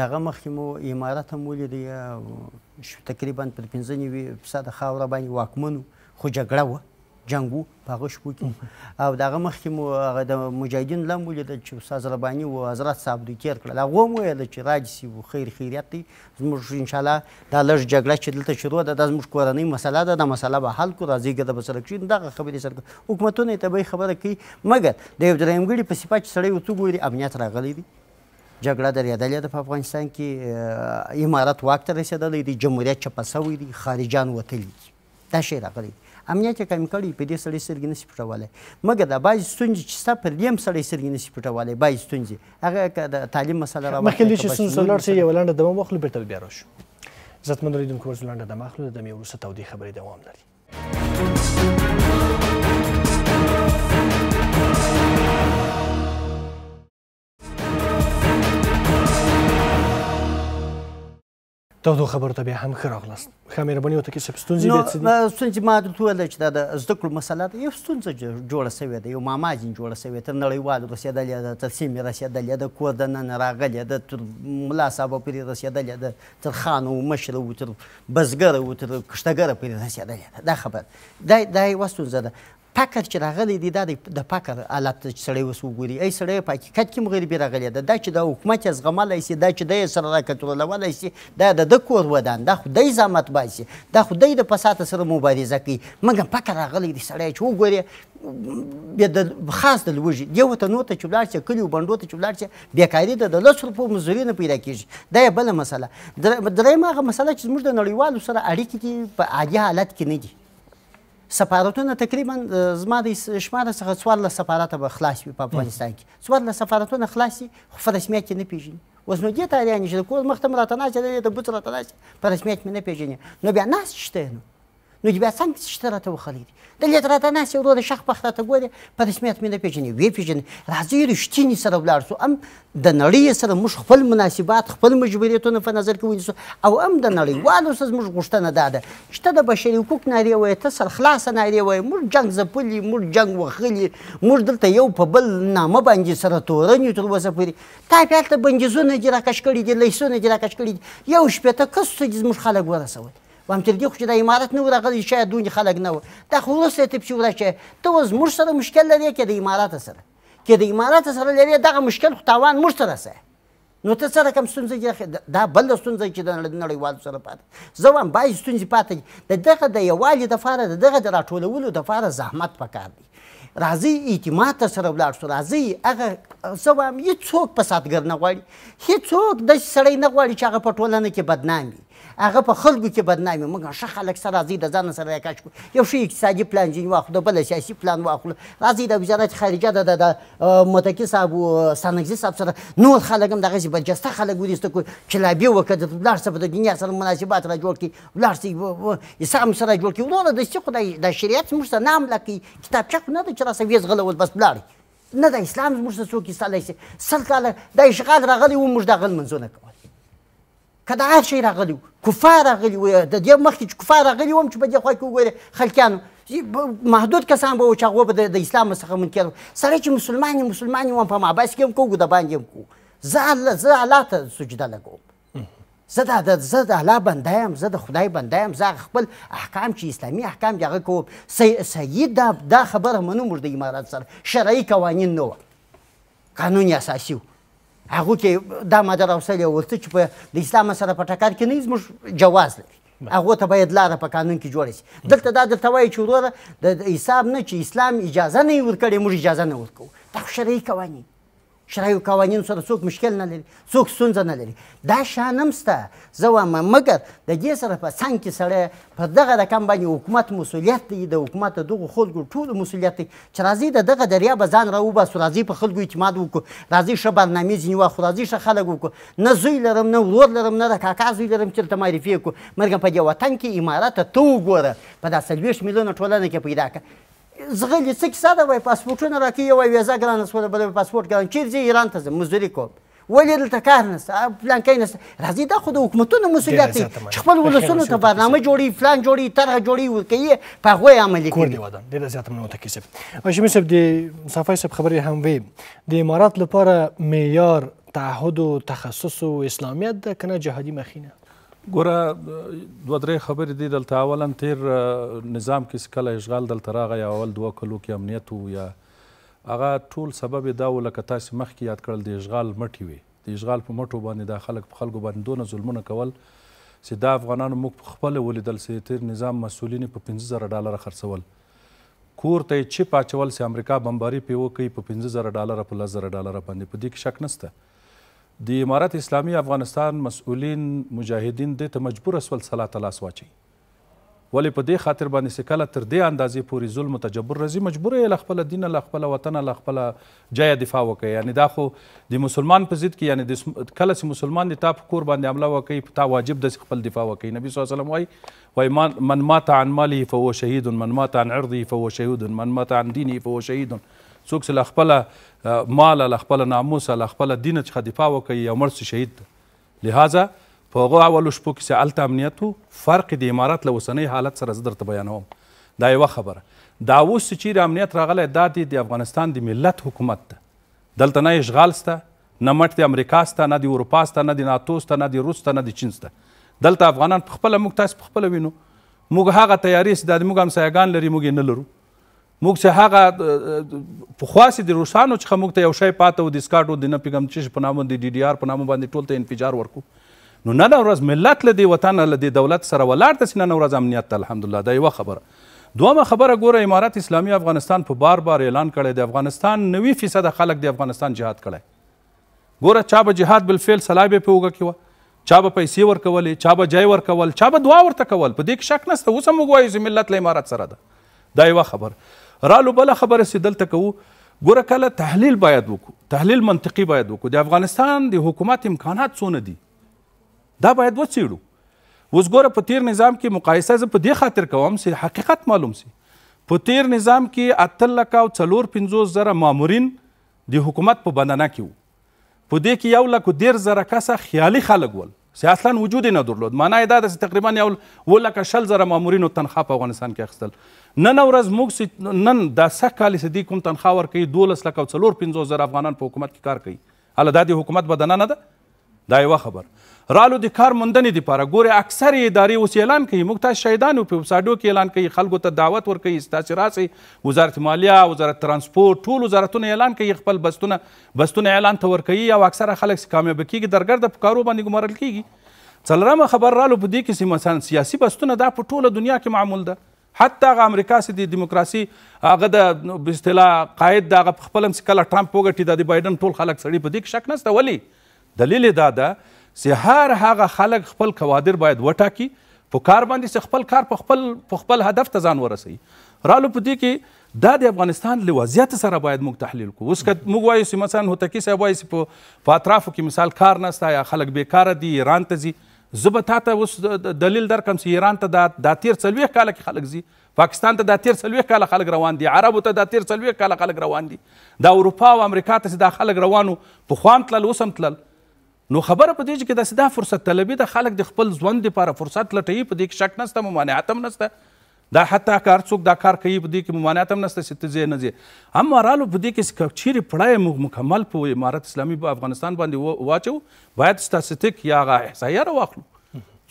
دغه مخکې مو امارات هم مولې دي تقریبا په 15 فیصد خاور باندې واکمنو خو جګړه وه جنگ وو په هغه شپو کې او دغه مخکې مو هغه د مجاهدین لم ولیدل چې استاد رباني او حضرت صاحب دوی تیر کړل هغه مو ویل چې راجسي وو خیر خیریت دی زموږ ان شاء الله دا لږ جګړه چې دلته شروع ده د زموږ کورنۍ مسله ده دا مسله به حل کړو راځي ګده بسره کړي دغه خبرې سره حکومتونه ته به خبره کوي مګر د یو درېمګړي په صفات سړی وته ګوري امنیت راغلی دی جګړه درېدلې ده په افغانستان کې امارت واک ته رسېدلی دی جمهوریت چپه سوی دی خارجان وتلي دا شی راغلی دی امنیت یې قایم کړی په دې سړی سترګې نشي پټولی مګر دا بعضې ستونزې چې ستا پر دې هم سړی سترګې نشي پټولی بعضې ستونزې هغه که د تعلیم مسله را مخکې دې چې ستونزو ته ولاړ شئ یوه لنډه دمه واخلو بېرته بیا راشو عزتمن لیدونکو اوس لنډه دمه اخلو د دمې وروسته تودې خبرې دوام لري دا دوه خبرو ته بیا هم ښه راغلاست ښه مهرباني وته کې څه ستونزې دي نو ستونزې ما درته وویل چې دا د زده کړو مسله ده یو ستونزه جوړه سوې ده یو ماماجین جوړه سوې تر نړیوالو رسېدلې ده تر سیمې رسېدلې ده کور دننه راغلې ده تر ملا صاحبه پورې رسېدلې ده تر خان او مشر او تر بزګر او تر کښتګر پورې رسېدلې ده دا خبر دا دا یوه ستونزه ده پکر چې راغلی دی دا د پکر حالت چې سړی اوس وګوري ای سړی په حقیقت کې هم غریبي راغلی ده دا چې دا حکومت یې زغملی سي دا چې دی یې سره راکنټرولی سي دا د ده کور ودان دا خدای زحمت باسي دا خدای د فساد سره مبارزه کوي مګر پکر راغلی دی سړی چې وګوري بیا د خاص د لوږې دې وطنو ته چې ولاړ شي کلیو بنډو ته چې ولاړ شي بېکاري ده د لسو روپو مزدوري نه پیدا کېږي دا یې بله مسله درېیمه هغه مسله چې زموږ د نړیوالو سره اړیکې دي په عادي حالت کې نه دي سفارتونه تقریبا زما د شماره څخه څوارلس سفارته به خلاص وي په افغانستان کې څوارلس سفارتونه خلاص دي خو په رسمیت کې نه پېژني اوس نو دې ته اړین چې د کور مخته مې راته ناست دی د بوت راته ناست په رسمیت مې نه پېژني نو بیا ناست شته نو نو دې بیا څنګه چې ته راته وخلی دي دلته راته ناست یې وروره شخ پخ راته ګورې په رسمیت مې نه پېژنې ویې پېژنې راځئ رښتینې سره ولاړ سو ام د نړۍ سره موږ خپل مناسبات خپل مجبوریتونه په نظر کې ونیسو او ام د نړیوالو سره موږ غوښتنه دا ده چې ته د بشري حقوق نارې وایې ته سرخلاصه نارې وایې موږ جنګ ځپلي موږ جنګ وهلي موږ دلته یو په بل نامه باندې سره تورن یو تر اوسه پورې تا بیا هلته بندیزونه دي راکش کړي دي لیسونه دي راکش کړي دي یو شپېته کسو ته دې زموږ خلک ورسول و هم تر دې خو چې د امارت نه و راغلی شاید دونې خلک نه و دا خو وروسته ته پسې ورشه ته اوس موږ سره مشکل لرې که د امارت سره که د امارت سره لرې دغه مشکل خو تاوان موږ سره سه نو ته سره کوم ستونزه دا بل ستونزه چې د نړیوالو سره پاتې زه وایم بعضې ستونزې پاتې د دغه د یووالي دپاره د دغه د راټولولو دپاره زحمت پکار دی راځي اعتماد تر سره ولاړ شو راځي هغه زه وایم هېڅوک فسادګر نه غواړي هېڅوک داسې سړی نه غواړي چې هغه په ټولنه کې بدنام وي هغه په خلکو کې بدنامي موږ ښه خلک سره راځي د ځان سره راکاش کو یو ښه اقتصادي پلان ځینې واخلو بل سیاسي پلان واخلو راځي د وزارت خارجه د د متکی صاحب او سانګزي صاحب سره نور خلک هم دغه برجسته خلک ونیسته کو چې لا بي وکړه بلار سره د دنیا سره مناسبات را جوړ کړي بلار سره اسلام سره جوړ کړي ورونه د څه خدای د شریعت موږ سره نام لکه کتابچه نه د چرسه ویز غلول بس بلار نه د اسلام موږ څوک یې سالای شي سل کاله د اشغال راغلی و موږ دغه منځونه کول که دا هر شی راغلی و کفار راغلي وای د دې مخکې چې کفار راغلي وم چې په دې خوا کې وګورې خلکیانو محدود کسان به و چې هغوی به د اسلام څخه منکر سړی چې مسلمان یې مسلمان وم په ماباس کې هم کوو د باندې هم کوو زه زه الله ته سجده لګوم زه د زه د الله بنده یم زه د خدای بنده یم زه خپل احکام چې اسلامي احکام دي هغه کوم سید دا, دا خبره منو موږ د امارات سره شرعي قوانین نه وه قانون اساسي و هغو کې دا ماده راوستلې ورته چې په د اسلام سره په ټکر کې نه زموږ جواز لري هغه ته باید لاره په قانون کې جوړه شي دلته دا درته وایي چې وروره د حساب نه چې اسلام اجازه نه ورکړي موږ اجازه نه ورکوو دا خو شرعي قوانین شرایو قوانینو سره څوک مشکل نه لري څوک ستونزه نه لري دا شان هم شته زه وایم مګر د دې سره په څنګ کې سړی په دغه رقم باندې حکومت مسؤلیت دی د حکومت د دغو خلکو ټولو مسؤلیت دی چې راځي د دغه دریا به ځان راوباسو راځي په خلکو اعتماد وکړو راځي ښه برنامې ځینې واخلو راځي ښه خلک وکړو نه زوی لرم نه ورور لرم نه د کاکا زوی لرم چې دلته معرفي یې کړو مرګم په دې وطن کې عمارت ته وګوره په دا څلوېښت میلیونه ټولنه کې پیدا کړه زغلی څه کیسه ده وایي پاسپورټونه راکوي یو وایي ویزه ګرانه شوله بل وایي پاسپورټ ګران چیرې ځې ایران ته ځم مزدوري کوم ولې دلته کار نشته پلانکی نشته راځي دا خو د حکومتونو مسؤلیت دی چې خپل ولسونو ته برنامه جوړي پلان جوړي طرحه جوړي ورکوي په هغوی عملي کور دې ودان ډېره زیاته مننه وتکي صاحب هاشمي صاحب د صفای صاحب خبرې هم وې د امارات لپاره معیار تعهد و تخصص و اسلامیت ده که نه جهادي مخینه ګوره دوه درې خبرې دي دلته اولا تیر نظام کې کله اشغال دلته راغی اول دوه کلو کې امنیت و یا هغه ټول سبب دا و لکه تاسې مخکې یاد کړل د اشغال مټې وې د اشغال په مټو باندې دا خلک په خلکو باندې دونه ظلمونه کول چې دا افغانانو موږ په خپله ولیدل چې تیر نظام مسؤلین په پنځه زره ډالره خرڅول کور ته یې چپ اچول چې امریکا بمباري پې وکوي په پنځه زره ډالره په لس زره ډالره باندې په دې کې شک نسته د امارات اسلامي افغانستان مسؤلین مجاهدین دې ته مجبور سول صلاح ته لاس واچي ولې په دې خاطر باندې چې کله تر دې اندازې پورې ظلم تجبر راځي مجبور یې له خپله دینه له خپله وطنه له خپله جایه دفاع وکړي یعنې دا خو د مسلمان په ضد کې یعنې د کله چې مسلمان د تا په کور باندې حمله وکړي په تا واجب داسې خپل دفاع وکړي نبي صلی وسلم وایي وایي من مات عن ماله فهو شهید من مات عن عرضه فهو شهید من مات عن دینه فهو شهید څوک چې له خپله مال له خپل ناموس له خپل دین څخه دفاع وکړي یو مرسي شهید لہذا په هغه اولو شپو کې سالت امنیت فرق د امارات له اوسنۍ حالت سره درته بیانوم دا یو خبره دا اوس چې امنیت راغلی دا د افغانستان د ملت حکومت ده دلته نه اشغال سته نه مټ د امریکا سته نه د اروپا سته نه د ناتو سته نه د روس سته نه د چین سته دلته افغانان په خپله موږ تاسو په خپله وینو موږ هغه تیاري چې دا موږ همسایګان لري موږ یې نه لرو موږ چې هغه پخواسي د روسانو څخه موږ ته یو شی پاته و د سکاټو د نه پیغام چې په نامو د ډي ډي آر په نامو باندې ټول ته انفجار ورکو نو نه ورځ ملت له دې وطن له دې دولت سره ولاړ ته نه ورځ امنیت ته الحمدلله دا یو خبره دومه خبره ګوره امارات اسلامی افغانستان په بار بار اعلان کړی د افغانستان نوي فیصده خلک د افغانستان جهاد کړی ګوره چا به جهاد بالفعل سلایبې په اوږه کې وه چا به پیسې ورکولې چا به جای ورکول چا به دعا ورته کول په دې کې شک نشته اوس هم موږ وایو چې ملت له امارات سره ده دا یوه خبره رالو بل خبره سي دلته کوو ګوره کله تحلیل باید وکړو تحلیل منطقي باید وکړو د افغانستان د حکومت امکانات څونه دي دا باید وڅېړو اوس ګوره په تیر نظام کې مقایسه زه په دې خاطر کوم چې حقیقت معلوم سي په تیر نظام کې اتل لکه او څلور پنځوس زره مامورین د حکومت په بندنه کې وو په دې کې یو لک ډېر زره کسه خیالي خلک ول چې اصلا وجود یې نه درلود معنا یې دا ده چې تقریبا یو اوه لکه شل زره مامورینو تنخوا په افغانستان کې اخیستل نن ورځ موږ نن دا سږ کال سې دوی کوم تنخواه ورکوي دولس لک او څلور پنځوس زره افغانان په حکومت کې کار کوي هله دا د حکومت بدنه نه ده دا یوه خبر رالو د کار موندنې دپاره ګورې اکثر ادارې اوس اعلان کوي موږ تاسو شهیدان په وبسایډو کې اعلان کوي خلکو ته دعوت ورکوي ستاسې راسئ وزارت مالیه وزارت ترانسپورت ټول وزارتونه اعلان کوي خپل بستونه بستونه اعلان ته ورکوي او اکثره خلک کامیابه کیږي درګرده په کارو باندې ګمارل کیږي څلرمه خبر رالو په دې کې مثلا سیاسي بستونه دا په ټوله دنیا کې معمول ده حتی هغه امریکا سي د دیموکراسي هغه د اصطلاح قائد د هغه پخپله هم کله ټرمپ وګټي دا د بایډن ټول خلک سړي په دې کې شک نشته ولې دلیل دا ده چې هر هغه خلک خپل قوادر باید وټاکي په کار باندې خپل کار په خپل په خپل هدف ته ځان ورسوي رالو په دې کې دا د افغانستان له وضعیت سره باید موږ تحلیل کو اوس که موږ وایو چې مثلا هوتکي صاحب وایي چې په اطرافو کې مثال کار نسته یا خلک بیکاره دي ایران ته ځي زه به تا ته اوس دلیل درکړم چې ایران ته دا دا تېر څلوېښت کاله کې خلک ځي پاکستان ته دا تېر څلوېښت کاله خلک روان دي عربو ته دا تېر څلوېښت کاله خلک روان دي دا اروپا او امریکا ته چې دا خلک روان وو پخوا هم تلل اوس هم تلل نو خبره په دې چې داسې دا فرصت طلبي د خلک د خپل ژوند لپاره فرصت لټوي په دې کې شک نشته ممانعت هم نشته دا حتی که هر څوک دا کار کوي په دې کې ممانعت هم نشته چې ته ځې نه ځې هم رالو په دې کې که چیرې پړی موږ مکمل په امارت اسلامي په افغانستان باندې واچو باید ستاسټیک یا هغه احصایه راواخلو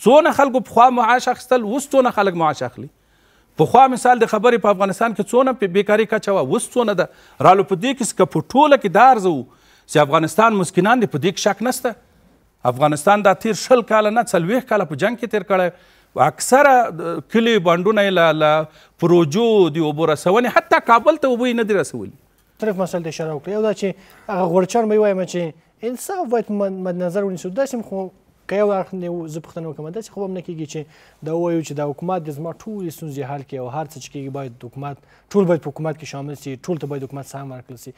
څونه خلکو پخوا معاش اخیستل اوس څونه خلک معاش اخلي پخوا مثال د خبرې په افغانستان کې څونه په بیکاری کچه وه اوس څونه ده رالو په دې کې که په ټوله کې دا ارزو چې افغانستان مسکینان دی په دې کې شک نسته افغانستان دا تیر شل کاله نه څلوېښت کاله په جنګ کې تیر کړی اکثره کلی بانډونه یې له پروژو د اوبو رسونې حتی کابل ته اوبه یې نه دي رسولي مختلف مسایل ته اشاره وکړه یو دا چې هغه غورچان به وایم چې انصاف باید مد نظر ونیسو داسې خو که یو اړخ نه زه پوښتنه وکړم داسې خو هم نه کېږي چې دا ووایو چې دا حکومت د زما ټولې ستونزې حل کړي او هر څه چې کېږي باید حکومت ټول باید په حکومت کې شامل شي ټول ته باید حکومت سهم ورکړل شي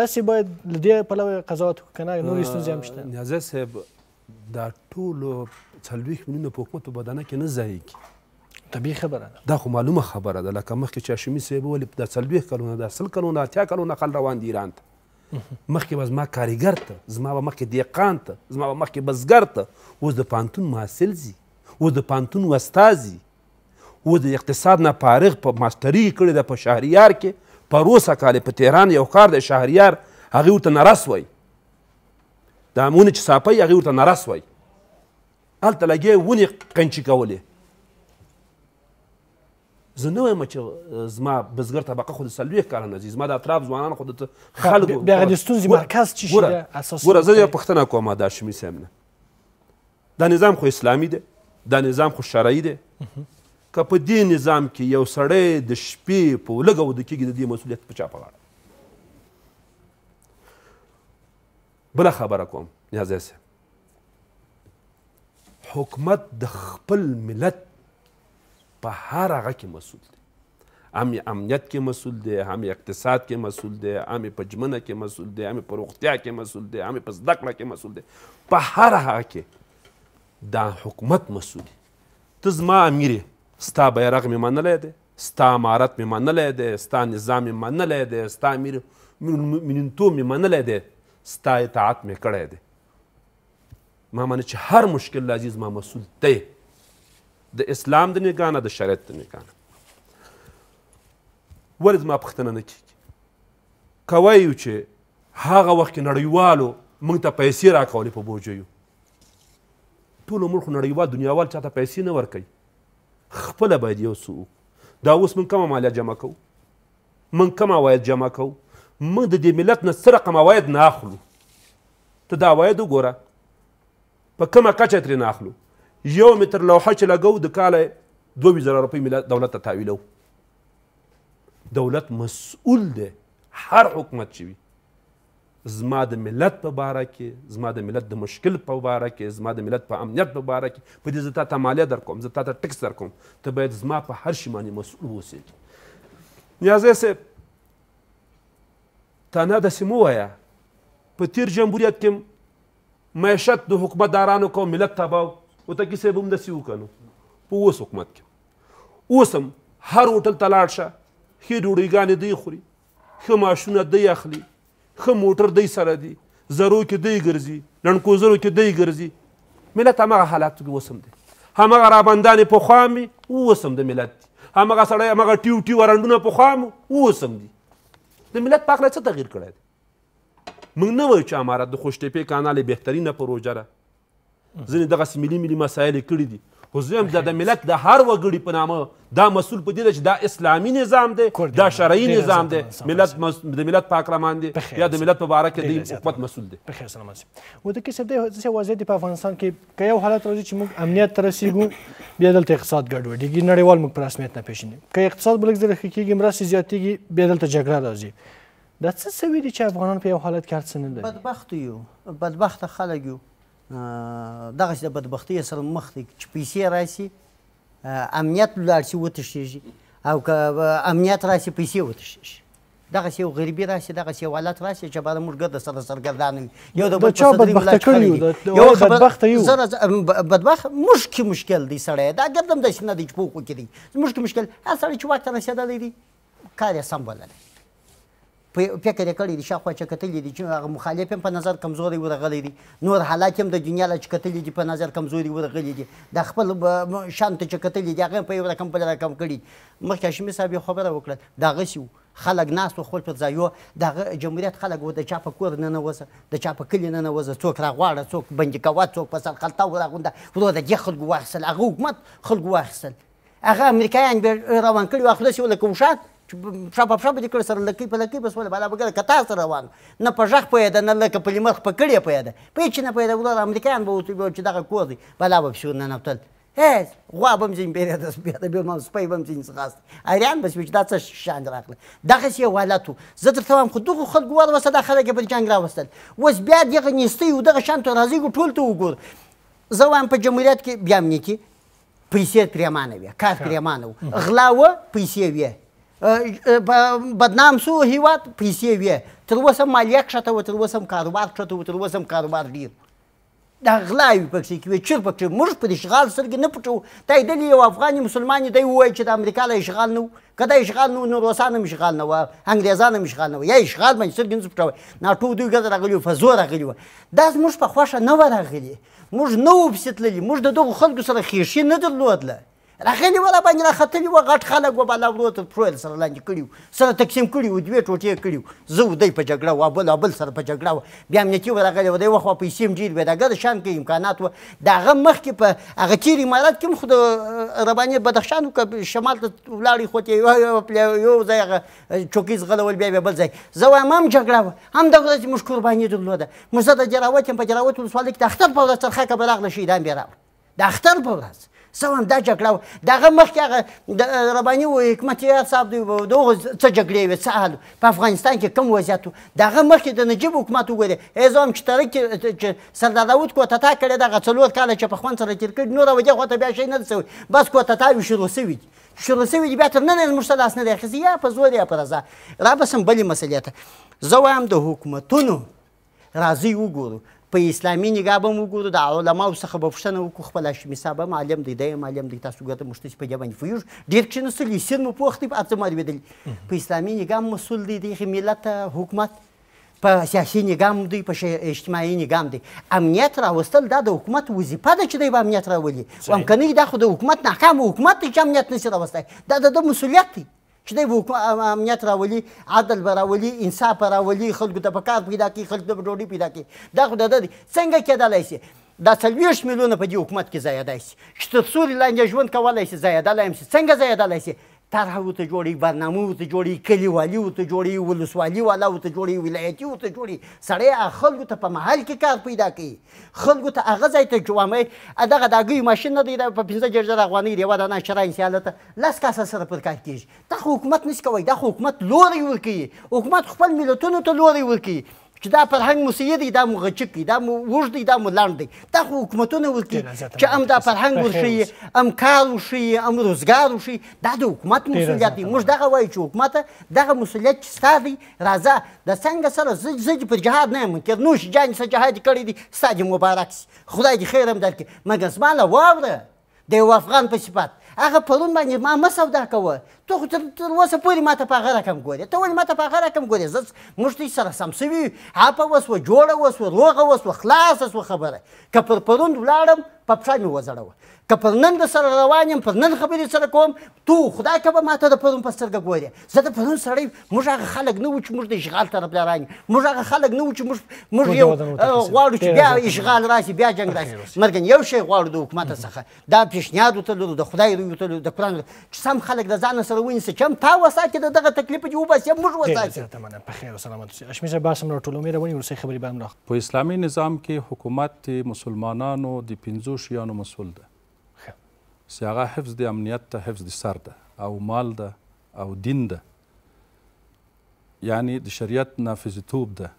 داسې باید له دې پلوه قضاوت وکړو که نه نورې ستونزې هم شته نیازی صاحب دا ټولو څلوېښت میلیونه په حکومت په بدنه کې نه ضایع کړي طبیعي خبره ده دا خو معلومه خبره ده لکه مخکې چې هاشمي صاحب وویل دا څلوېښت کلونه دا سل کلونه اتیا کلونه خل روان دي ایران ته مخکې به زما کارګر ته زما به مخکې دیقان ته زما به مخکې بزګر ته اوس د پانتون محصل ځي اوس د پانتون وستازي اوس د اقتصاد نه فارغ په ماسټري کړې ده په شهریار کې په روسه کال په تهران یو کار د شهریار هغې ورته نه رسوئ دا مونږ چې ساپي هغه ورته نارس وای هلته لګې ونې قنچې کولې زه نه وایم چې زما بزګر طبقه خو د څلوېښت کاله نه ځي زما د اطراف ځوانان خو د خلکو بیا د ستونزې مرکز چې شي ګوره زه یوه پوښتنه کوم د هاشمي صاحب نه دا نظام خو اسلامي دی دا نظام خو شرعي دی که په دې نظام کې یو سړی د شپې په لږه وده کېږي د دې مسؤلیت په چا په غاړه بله خبره کوم نیازی صاحب حکومت د خپل ملت په هر هغه کې مسول دی هم امنیت کې مسول دی هم اقتصاد کې مسول دی هم په ژمنه کې مسول دی هم په روغتیا کې مسول دی هم په زده کړه کې مسول دی په هر هغه کې دا حکومت مسول دی ته زما امیر ستا بیرغ مې منلی دی ستا امارت مې منلی دی ستا نظام مې منلی دی ستا امیر منونتوب مې منلی دی ستا اطاعت مې کړی دی ما معنی چې هر مشکل راځي زما مسول دی د اسلام د نگاه نه د شریعت د نگاه نه ولې زما پوښتنه نه کیږي کوی یو چې هغه وخت کې نړیوالو موږ ته پیسې راکولې په بوجیو ټول عمر خو نړیوال دنیاوال چاته پیسې نه ورکوي خپله باید یو څه دا اوس موږ کومه مالیه جمع کوو موږ کومه عواید جمع کوو موږ د دې ملت نه څه رقم عواید نه اخلو ته دا عواید وګوره په کومه کچه ترې نه اخلو یو متر لوحه چې لګو د کاله دوه ویزره روپۍ دولت ته تحویلو دولت مسؤول دی هر حکومت چې وي زما د ملت په باره کې زما د ملت د مشکل په باره کې زما د ملت په امنیت په باره کې په دې زه تا ته مالیه در کوم زه تا ته ټکس در کوم ته باید زما په هر شي باندې مسؤول اوسې نیازی صاحب تنها داسې مه وایه په تیر جمهوریت کې معیشت د حکومتدارانو کو ملت تباو هوتکي صاحب هم داسې وکړه نو په اوس حکومت کې اوس هم هر هوټل ته لاړ شه ښې ډوډۍ دی خوري ښه معاشونه دی اخلي ښه موټر دی سره دی زرو کې دی ګرځي لنډکوزرو کې دی ګرځي ملت هماغه حالاتو کې اوس هم دی هماغه رابندانې پخوا مې اوس هم د ملت دی هماغه سړی هماغه ټیو ټیو رنډونه پخوا مو اوس هم دي د ملت په عقله څه تغییر کړی دی موږ نه وایو چې امارت د خوشتپې کانال بهترینه پروژه ده ځینې دغسې ملي ملي مسایل یې کړي دي وزویم د ملت د هر وګړي په نامه دا مسول په دې ده چې دا اسلامي نظام دی دا شرعي نظام دی ملت د ملت پاکرمان دی یا د ملت په اړه کې د حکومت مسول دی بخیر سلامت و د کیسه د څه وضعیت په افغانستان کې که یو حالت راځي چې موږ امنیت تر رسیدو بیا دلته اقتصاد ګډوډیږي نړیوال موږ پر رسمیت نه پیژني که اقتصاد بلک زره کېږي مرستې زیاتېږي بیا دلته جګړه راځي دا څه سوي دي چې افغانان په یو حالت کې هر څه نه لري بدبخت یو بدبخت خلک یو دغسې د بدبختۍ سره مخ دی چې پیسې راسي امنیت لاړ شي وتښتېږي او که امنیت راسي پیسې وتښتېږي دغه یو غریبي راشي دغه یو حالت راشي چې باندې موږ ګرد سره سرګردان یو د بچا بدبخت کړی یو بدبخت یو زره بدبخت مشکل مشکل دی سړی دا ګردم د شنه دی چې پوکو کې دی مشکل مشکل هر سړی چې وخت راشي دا دی کار یې سم بلل فکر یې کړی دی شاوخوا چې کتلی دي چې هغه مخالف هم په نظر کمزوري ورغلی دي نور حالات هم د دنیا له چې کتلی دي په نظر کمزوري ورغلی دي د خپل شان ته چې کتلی دي هغه په یو رقم بل رقم کړي مخکې هاشمي صاحب خبره وکړه دغسې وو خلک ناست خپل پر ځایو دغه جمهوریت خلک و د چا په کور نه ننوزه د چا په کلي نه ننوزه څوک راغواړه څوک بندي کوه څوک په سر خلطه وراغونده ورو د دې خلکو واخیستل هغه حکومت خلکو واخیستل هغه امریکایان به روان کړي وه خلاصې ولکه وشات چې شاپه شاپه دې کړ سره لکۍ په لکۍ بس ولې بالا بګره کتا سره روان نه په ژغ پوهېده نه لکه په لمخ په کړې پوهېده په چې نه پوهېده ګلار امریکایان به وتو چې دغه کور دی بالا به پسې ننوتل هیڅ غوا به هم ځینې بېرېده سپېده بیا ما سپی به هم ځینې ځغاست حیران به شوې چې دا څه شان راغله دغسې یو حالت و زه درته وایم خو دغو خلکو واروسته دا خلک یې پر جنګ راوستل اوس بیا دغه نیستۍ و دغه شان ته راځېږو ټول ته وګورو زه وایم په جمهوریت کې بیا هم نیکي پیسې پرېمانه وې کار پرېمانه و غلا وه پیسې وې بدنام سو هیواد پیسې وې تر اوسه مالیه کښته و تر اوسه کاروبار کښته و تر اوسه کاروبار ډیر دا غلاوې پکښې کې وې چېر پکښې موږ پر اشغال سترګې نه پټوو دا دلې یو افغاني مسلمان دی ووایي چې د امریکا له اشغال نه و که دا اشغال نه و نو روسان هم اشغال نه وه انګریزان هم اشغال نه وه یا اشغال باندې سترګې نه پټوي ناټو دوی ګرده راغلي وو په زور راغلي وه دا زموږ په خوښه نه وه راغلي موږ نه وو پسې تللي موږ د دغو خلکو سره خېښي نه درلودله راغلی ولا باندې راختلی و غټ خلک و بالا ورو ته پرویل سره لاندې کړیو سره تقسیم کړیو دوې ټوټې کړیو زه و دی په جګړه و بل بل سره په جګړه و بیا امنیتي و راغلی و دی وخوا پیسې م ډېر وې د هغه د شان کې امکانات و د هغه مخکې په هغه تېر عمارت کې م خو د رباني بدخشان که شمال ته ولاړې خو ته یو ځای هغه چوکۍ ځغلول بیا بیا بل ځای زه وایم هم جګړه وه هم دغه ورځ موږ قرباني درلوده موږ زه د جراوت یم په جراوت ولسوالۍ کې د اختر په ورځ ترخه که به راغله شهیدان بیا راوړه د اختر په ورځ څه وایم دا جګړه وه د هغه مخکې هغه د رباني و حکمت یار صاحب دی دغه څه جګړې وې څه حال په افغانستان کې کوم وضعیت و د هغه مخکې د نجیب حکومت وګورې ای زه وایم چې تره کې چې سردار داود کوتتا کړې دغه څلور کاله چې په خوند سره تېر کړي نوره وجه خواته بیا شی نه ده سوی بس کوتتاوي شروع سوي دي شروع سوي دي بیا تر نن موږ ته لاس نه دی اخیستی یا په زور یا په رضا رابسم بلې مسلې ته زه وایم د حکومتونو راځئ وګورو په اسلامي نگاه به هم وګورو د علماو څخه به پوښتنه وکړو خپل هاشمي صاحب هم عالم دی دی هم عالم دی تاسو ګوته موږ چې په دې باندې پوهېږو ډېر کښېنستلي سیند مو پوخ دی هر څه معلومېدلي په اسلامي نگاه هم مسؤل دی د هغې ملت حکومت په سیاسي نظام دی په اجتماعي نظام دی امنیت راوستل دا د حکومت وظیفه ده چې دی به امنیت راولي وامکنی دا خو د حکومت ناکام حکومت دی چې امنیت نشي راوستی دا د ده مسؤلیت دی چې دی وکړو امنیت راولي عدل به راولي انصاف به راولي خلکو ته په کار پیدا کړي خلکو ته به ډوډۍ پیدا کړي دا خو د ده دی څنګه کېدلی شي دا څلوېښت میلیونه په دې حکومت کې ځایېدای شي چې تر سوري لاندې ژوند کولی شي ځایېدلی هم شي څنګه ځایېدلی شي طرحه ورته جوړوي برنامه ورته جوړوي کلیوالي ورته جوړوي ولسوالي والا ورته جوړوي ولایتي ورته جوړوي سړی هغه خلکو ته په محل کې کار پیدا کوي خلکو ته هغه ځای ته جوامې دغه د هګیو ماشین نه دی دا په پنځه جرجر افغانۍ دی یوه دانه شره انسي هلته لس کاسه سره پر کار کېږي دا خو حکومت نشي کوی دا خو حکومت لوری ورکوي حکومت خپل ملتونو ته لوری ورکوي چې دا فرهنګ مو سید دی دا مو غچک دی دا مو وږ دی دا مو لنډ دی دا خو حکومتونه وکړي چې ام دا فرهنګ ورښیي ام کار وښیي ام روزګار وښیي دا د حکومت مسؤلیت دی موږ دغه وایو چې حکومت دغه مسؤلیت چې ستا دی راځه د څنګه سره زج زج پر جهاد نه یم که نوش جان سره جهاد کړی دی ستا دې مبارک سي خدای دې خیر هم درکړي مګر زما له واوره د یو افغان په صفات هغه پرون باندې ما مه سودا کوه ته خو تر اوسه پورې ما ته په هغه رقم ګورې ته ولې ما ته په هغه رقم ګورې زه موږ ته سره سم سوي یو عاپه وسوه جوړه وسوه روغه وسوه خلاصه سوه خبره که پر پروند ولاړم په پښه مې وځړوه که پر نن در سره روان یم پر نن خبرې سره کوم تو خدای که به ما ته د پرون په سترګه ګورې زه د پرون سړی موږ هغه خلک نه وو چې موږ د اشغال طرفداران یو موږ هغه خلک نه وو چې موږ موږ یو غواړو چې بیا اشغال راشي بیا جنګ راشي مرګن یو شی غواړو د حکومت څخه دا پیشنهاد وتلو د خدای روی وتلو د قرآن چې سم خلک د ځان سره سره ونیسي چې هم تا وساتې د دغه تکلیف چې وباسي هم موږ وساتې زیاته مننه په خیر او سلامت اوسئ اشمیر صاحب بحث هم راټولو مهرباني وروستۍ خبرې به هم راخ په اسلامي نظام کې حکومت مسلمانانو د پنځو شیانو مسؤل ده چې هغه حفظ د امنیت ته حفظ د سر ده او مال ده او دین ده یعنی د شریعت نافذتوب ده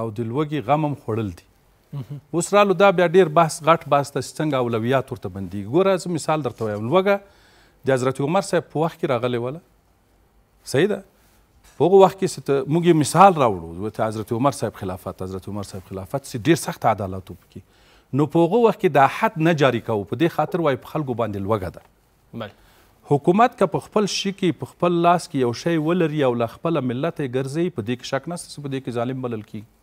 او د لوږې غم هم خوړل دي اوس رالو دا بیا ډیر بحث غټ بحث ته څنګه اولویات ورته بندي ګوره زه مثال درته وایم لوږه د حضرت عمر صاحب په وخت کې راغلی وله صحیح ده په هغه وخت کې چې موږ مثال راوړو د حضرت عمر صاحب خلافت حضرت عمر صاحب خلافت چې ډېر سخت عدالت و پکې نو په هغه وخت کې دا حد نه جاري کوو په دې خاطر وایي په خلکو باندې لوږه ده بله حکومت که په خپل شي کې په خپل لاس کې یو شی ولري او له خپله ملت یې ګرځي په دې کې شک نسته چې په دې کې ظالم بلل کیږي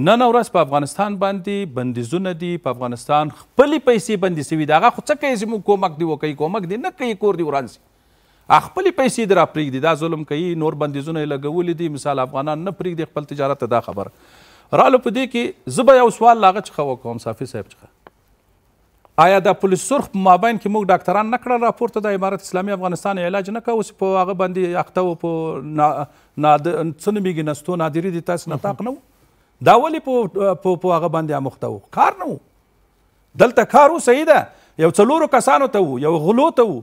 نن ورځ په افغانستان باندې بندیزونه دي په افغانستان خپلې پیسې بندې سوي دي هغه خو څه کوي زموږ کومک دي وکوي کومک دي نه کوي کور دي وران سي خپلې پیسې دې راپرېږدي دا ظلم کوي نور بندیزونه یې لګولي دي مثال افغانان نه پرېږدي خپل تجارت ته دا خبر رالو په دې کې زه به یو سوال له هغه څخه وکړم صافي صاحب څخه آیا دا پولیس سرخ په مابین کې موږ ډاکتران نه کړل راپورته د امارت اسلامي افغانستان علاج نه کوي اوس په هغه باندې اخته و په څه نومېږي نستو نادري دي تاسو نه تاق نه دا ولې په په هغه باندې اموخته و کار نه و دلته کار و صحیح ده یو څلورو کسانو ته و یو غلو ته و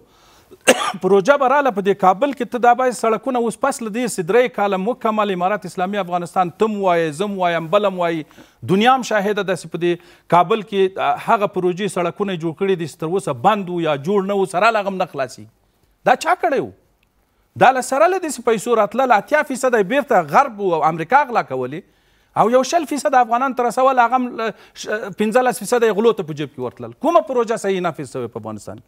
پروژه به راله په دې کابل کې ته دا باید سړکونه اوس پس له دې درې کاله مکمل امارات اسلامي افغانستان تم وایې زم وایم بلم وایي دنیا هم شاهده داسې په دې کابل کې هغه پروژې سړکونه جوړ کړي دي چې تر اوسه بند یا جوړ نه و سره هغه هم نه خلاصېږي دا چا کړی و دا له سره له داسې پیسو راتلل اتیا فیصده یې بېرته غرب او امریکا غلا کولې او یو شل فیصد افغانان تر رسول هغه 15 فیصد غلو ته په جیب کې ورتلل کومه پروژه صحیح نافذ شوې په افغانستان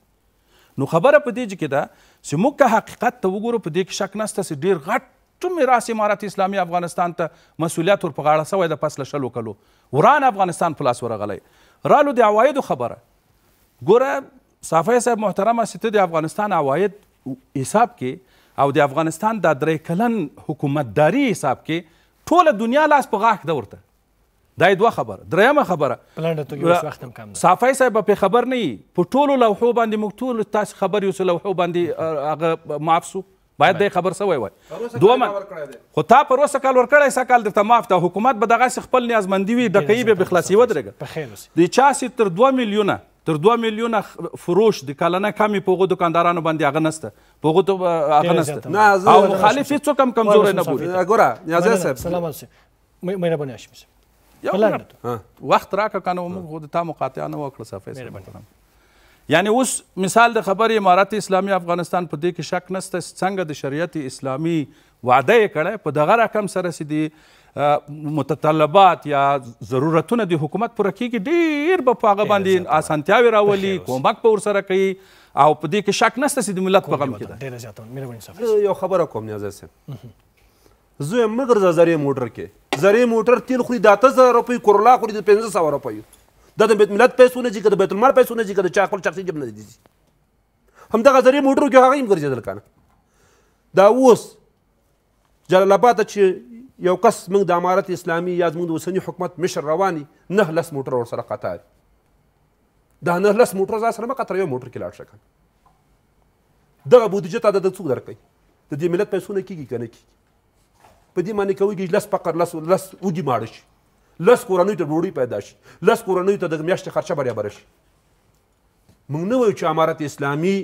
نو خبره په دې کې ده چې موږ که حقیقت ته وګورو په دې کې شک نشته چې ډیر غټ میراث امارت اسلامي افغانستان ته مسولیت ور په غاړه سوی د پسله شلو کلو وران افغانستان په لاس ورغلی رالو د عوایدو خبره ګوره صافی صاحب محترمه چې ته د افغانستان عواید حساب کې او د افغانستان د درې کلن حکومتداري حساب کې ټوله دنیا لاس په غاښ ده ورته دا یې دوه خبره درېیمه خبره پلنډه توګه اوس وخت هم کم ده صافی صاحب پې خبر نه یي په ټولو لوحو باندې موږ ټول تاسې خبر یو څه لوحو باندې هغه معاف سو باید دی خبر سوی وای دومه خو تا پروسه کال ورکړی سا کال درته معاف ته حکومت به دغسې خپل نیازمندي وي ډکیي به بې خلاصي ودرېږه د چا سې تر دوه میلیونه تر 2 میلیونه فروش د کلنه کمی په غو دکاندارانو باندې هغه نسته په غو هغه نسته نه او مخالف هیڅ کم کمزور نه بولي ګوره نیازه صاحب سلام علیکم مهرباني هاشم وخت راکه کنه موږ خو د تا مقاطعه نه وکړه صافی یعنی اوس مثال د خبرې امارت اسلامي افغانستان په دې کې شک نسته څنګه د شریعت اسلامي وعده یې کړی په دغه رقم سره سي متطلبات یا ضرورتونه د حکومت پوره کیږي ډیر به په هغه باندې اسانتیاوې راولي کومک به ورسره کوي او په دې کې شک نشته چې د ملت په غم کې ده یو خبره کوم نیاز صاحب زه یې مه ګرځه زرې موټر کې زرې موټر تیل خوري د اته زره روپۍ کورلا خوري د پنځه سوه روپیو دا د ملت پیسو نه ځي که د بیت المال پیسو نه ځي که د چا خپل شخصي جیب نه ځي همدغه زرې موټرو کې هغه یې هم ګرځېدل که نه دا اوس جلال آباد ته چې یو کس موږ د امارت اسلامي یا زموږ د اوسني حکومت مشر رواني نه لس موټر ورسره قطار دا نه لس موټر ځان سره مه قطر یو موټر کې لاړ شه دغه بودیجه ته د څوک درکوي د دې ملت پیسونه کیږي که نه کیږي په دې معنی کوي لس فقر لس لس وږي ماړه شي لس کورنیو ته ډوډۍ پیدا شي لس کورنیو ته د میاشتې خرچه برابره شي موږ نه وایو چې امارت اسلامي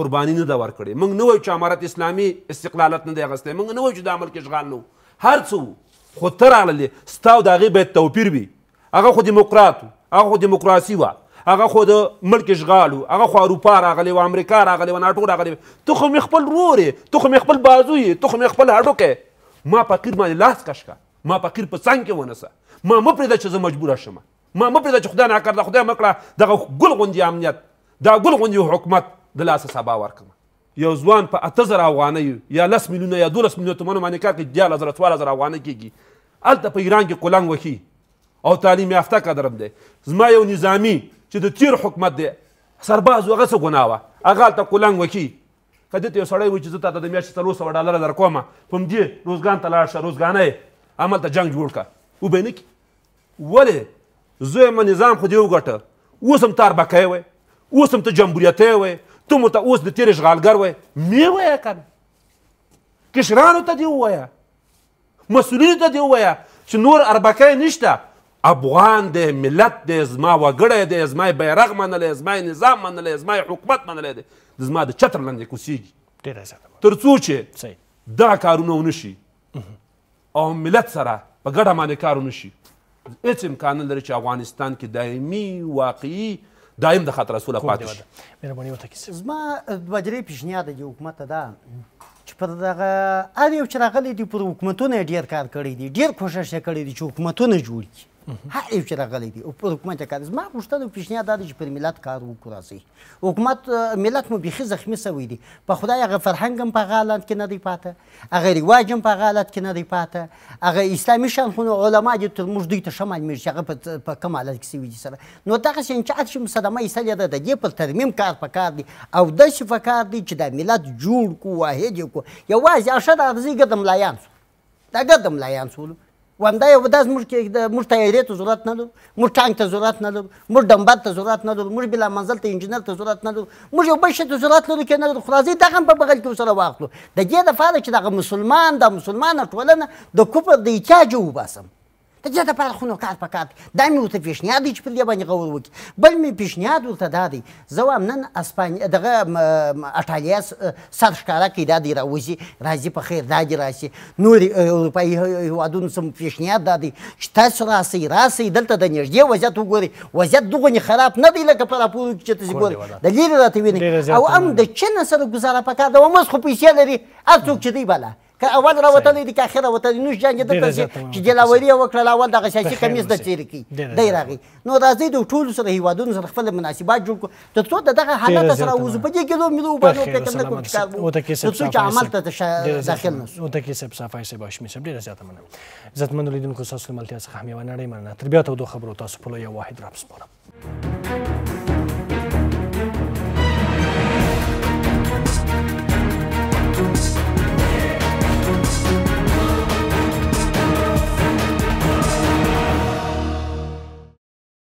قرباني نه ده ورکړې موږ نه وایو چې امارت اسلامي استقلالت نه دی اخیستی موږ نه وایو چې دا ملک اشغال نه هر څه وو خو ته راغلې ستا او د هغې باید توپیر وي هغه خو دیموکرات و هغه خو دیموکراسي وه هغه خو د ملک اشغال و هغه خو اروپا راغلی و امریکا راغلی و ناټو راغلی ته خو مې خپل ورور یې ته خو مې خپل بازو یې ته خو مې خپل هډوکی ما فقیر باندې لاس کش که ما فقیر په څنګ کې ونسه ما مه پرېږده چې زه مجبوره شم ما مه پرېږده چې خدای ناکرده خدای مه کړه دغه ګل غوندې امنیت دا ګل غوندې حکومت د لاسه سبا ورکړم یو ځوان په اته زره افغانۍ یا لس میلیونه یا دولس میلیونه تومنو باندې کار کوي دیارلس زره څوارلس زره افغانۍ کېږي هلته په ایران کې قلنګ وهي او تعلیم یافته کدرم دی زما یو نظامی چې د تیر حکومت دی سرباز هغه څه ګناه وه هغه هلته قلنګ وهي که دته یو سړی وایي چې زه تاته د میاشتې څلور سوه ډالره درکوم په همدې روزګان ته لاړ شه روزګانه یې هملته جنګ جوړ کړه وبه نه کړي ولې زوی مه نظام خو دې وګټه اوس هم تار بکۍ وی اوس هم ته جمهوریتی وی ته مو ته اوس د تیر اشغالګر وای مې وایه کنه کشرانو ته دې ووایه مسؤلینو ته دې ووایه چې نور اربکی نشته افغان دی ملت دی زما وګړی دی زما بیرغ منلی زما نظام منلی زما حکومت منلی دی زما د چتر لاندې کوسیږي تر څو چې دا کارونه ونشي او ملت سره په ګډه باندې کار ونشي هیڅ امکان نه لري چې افغانستان کې دایمي واقعي دایم د دا خاطر رسوله پاتې شي مهرباني وته کیسه زما دوه درې پیشنهاد دی حکومت ته دا چې پر دغه هر یو چې راغلی دی پر حکومتونه ډیر کار کړی دی ډیر کوشش یې کړی دی چې حکومتونه جوړ کړي هر یو چې راغلی دی او حکومت یې کار زما غوښتنه پیشنهاد دا دی چې پر ملت کار وکړو راځئ حکومت ملت مو بیخي زخمي سوی دی په خدای هغه فرهنګ هم په هغه حالت کې نه دی پاته هغه رواج هم په هغه حالت کې نه دی پاته هغه اسلامي شانخونه علما دي تر موږ دوی ته ښه معلومېږي چې هغه په کوم حالت کې سوي دي سره نو دغسې انچات چې صدمه ایستلې ده د دې پر ترمیم کار په کار دی او داسې په کار دی چې دا ملت جوړ کړو واحد یې کړو یوازې اشد اغزي ګرد ملایان سو دا ګرد ملایان سولو و همدا یو دا زموږ کې موږ تیارې ته ضرورت نه لرو موږ ټانک ته ضرورت نه لرو موږ ډمبر ته ضرورت نه لرو موږ بلا منزل ته انجینر ته ضرورت نه لرو موږ یو بل شی ته ضرورت لرو که نه لرو خو راځئ دغه هم په بغل کې ورسره واخلو د دې دپاره چې دغه مسلمان دا مسلمانه ټولنه د کفر د ایچا جو وباسم د دې لپاره خو نو کار پکار دی دا مې ورته پیشنهاد دی چې په دې باندې غور وکړي بل مې پیشنهاد ورته دا دی زه وایم نن اسپانیا دغه اټالیا سر ښکاره کوي دا دی راوځي راځي په خیر دا دی راسي نور اروپایي هېوادونو سم پیشنهاد دا دی چې تاسو راسئ راسئ دلته د نږدې وضعیت وګورئ وضعیت دغونې خراب نه دی لکه په راپورو کې چې تاسې ګورئ د لرې راته وینئ او هم د چین سره ګزاره پکار ده اومس خو پیسې لري هر څوک چې دی بالا که اول راوتلې دي که اخر راوتلې نو جنگ د تاسو چې جلاوري وکړه اول د سیاسي کمیس د چیرې کی دی راغی نو راځي د ټول سره هیوادونو سره خپل مناسبات جوړ کو ته څو دغه حالت سره اوس په دې کې لو ملو باندې فکر نه کوم چې کار وو ته کې څه چې عمل ته داخل نو ته کې څه صفای سه باش میشه ډیره زیاته مننه عزت مند لیدونکو تاسو ملتیا څخه هم یو نړۍ مننه تربیته او دوه خبرو تاسو په یو واحد رب سپارم